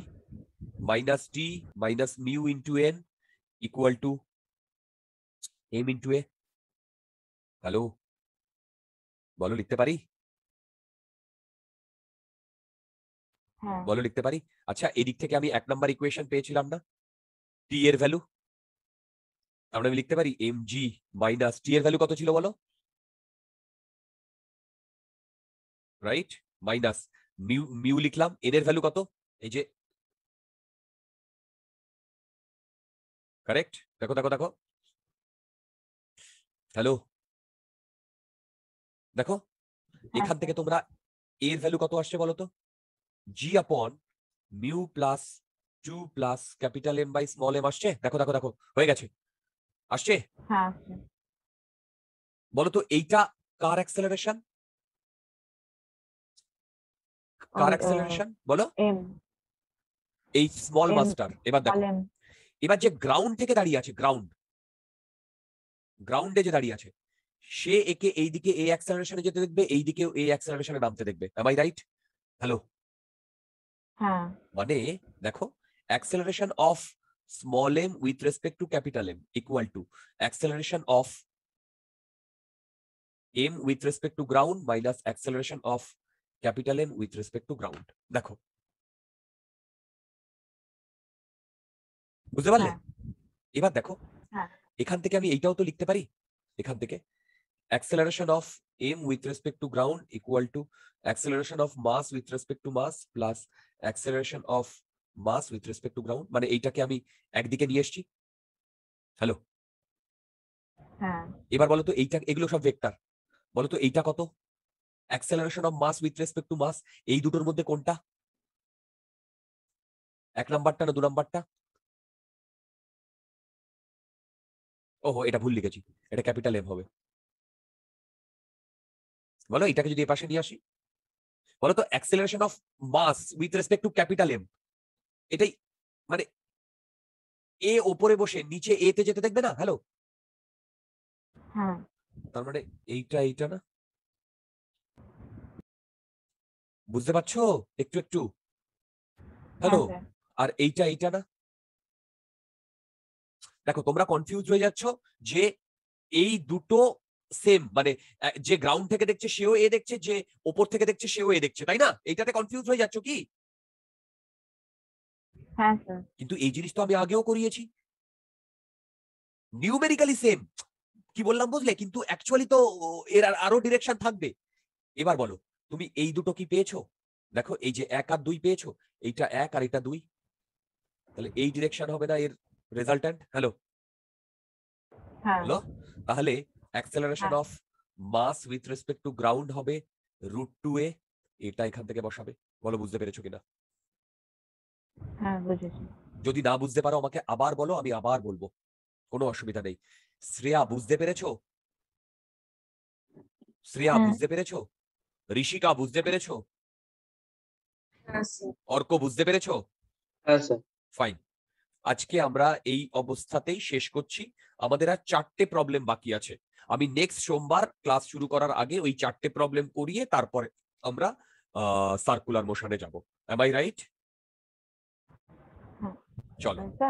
minus T minus mu into N equal to M into A hello বলো লিখতে পারি বলো লিখতে পারি আচ্ছা এদিক থেকে আমি এক নাম্বার ইকুয়েশন পেয়েছিলাম না টি এর ভ্যালু আমরা আমি লিখতে পারি এম জি মাইনাস টি এর ভ্যালু কত ছিল বলো রাইট মাইনাস মিউ মিউ লিখলাম এর ভ্যালু কত এই যে কারেক্ট দেখো দেখো দেখো হ্যালো দেখো হ্যাঁ। এখান থেকে তোমরা এর ভ্যালু কত আসছে বলো তো G upon mu plus two plus capital M by small M আসছে দেখো দেখো দেখো হয়ে গেছে আসছে হ্যাঁ বলো তো এইটা কার অ্যাক্সেলারেশন কার অ্যাক্সেলারেশন বলো এই স্মল মাস্টার এবার দেখো এবার যে গ্রাউন্ড থেকে দাঁড়িয়ে আছে গ্রাউন্ড গ্রাউন্ডে যে দাঁড়িয়ে আছে সে একে এই দিকে এই অ্যাক্সেলারেশনে যেতে দেখবে এই এইদিকেও এই অ্যাক্সেলারেশনে নামতে দেখবে এম আই রাইট হ্যালো হ্যাঁ মানে দেখো acceleration of small m with respect to capital M equal to acceleration of m with respect to ground minus acceleration of capital M with respect to ground. দেখো বুঝতে পারলে এবার দেখো এখান থেকে আমি এইটাও তো লিখতে পারি এখান থেকে acceleration of M with respect to ground equal to acceleration of mass with respect to mass plus acceleration of mass with respect to ground মানে এইটাকে আমি একদিকে নিয়ে এসেছি হ্যালো এবার বলো তো এইটা এগুলো সব ভেক্টর বলো তো এইটা কত acceleration of mass with respect to mass এই দুটোর মধ্যে কোনটা এক নাম্বারটা না দু নাম্বারটা ওহো এটা ভুল লিখেছি এটা ক্যাপিটাল এম হবে বলো এটাকে যদি এ পাশে নিয়ে আসি বলো তো acceleration of mass with respect to capital M এটাই মানে এ ওপরে বসে নিচে এতে যেতে দেখবে না হ্যালো তার মানে এইটা এইটা না বুঝতে পারছো একটু একটু হ্যালো আর এইটা এইটা না দেখো তোমরা কনফিউজ হয়ে যাচ্ছ যে এই দুটো সেম মানে যে গ্রাউন্ড থেকে দেখছে সেও এ দেখছে যে ওপর থেকে দেখছে সেও এ দেখছে তাই না এইটাতে কনফিউজ হয়ে যাচ্ছ কি হ্যাঁ, কিন্তু এই জিনিস তো আমি আগেও করিয়েছি নিউমেরিক্যালি সেম কি বললাম বুঝলে কিন্তু অ্যাকচুয়ালি তো এর আরো ডিরেকশন থাকবে এবার বলো তুমি এই দুটো কি পেয়েছো দেখো এই যে এক আর দুই পেয়েছো এইটা এক আর এটা দুই তাহলে এই ডিরেকশন হবে না এর রেজাল্টেন্ট হ্যালো হ্যালো তাহলে acceleration of mass with respect to ground হবে রুট টু এ এটা এখান থেকে বসাবে বলো বুঝতে পেরেছো কিনা হ্যাঁ, যদি না বুঝতে পারো আমাকে আবার বলো আমি আবার বলবো কোনো অসুবিধা নেই শ্রেয়া বুঝতে পেরেছো শ্রেয়া হ্যাঁ। বুঝতে পেরেছো ঋষিকা বুঝতে পেরেছো হ্যাঁ, অর্ক বুঝতে পেরেছো ফাইন আজকে আমরা এই অবস্থাতেই শেষ করছি আমাদের আর চারটে প্রবলেম বাকি আছে আমি নেক্সট সোমবার ক্লাস শুরু করার আগে ওই চারটে প্রবলেম করিয়ে তারপরে আমরা সার্কুলার মোশনে যাব এম আই রাইট 照着。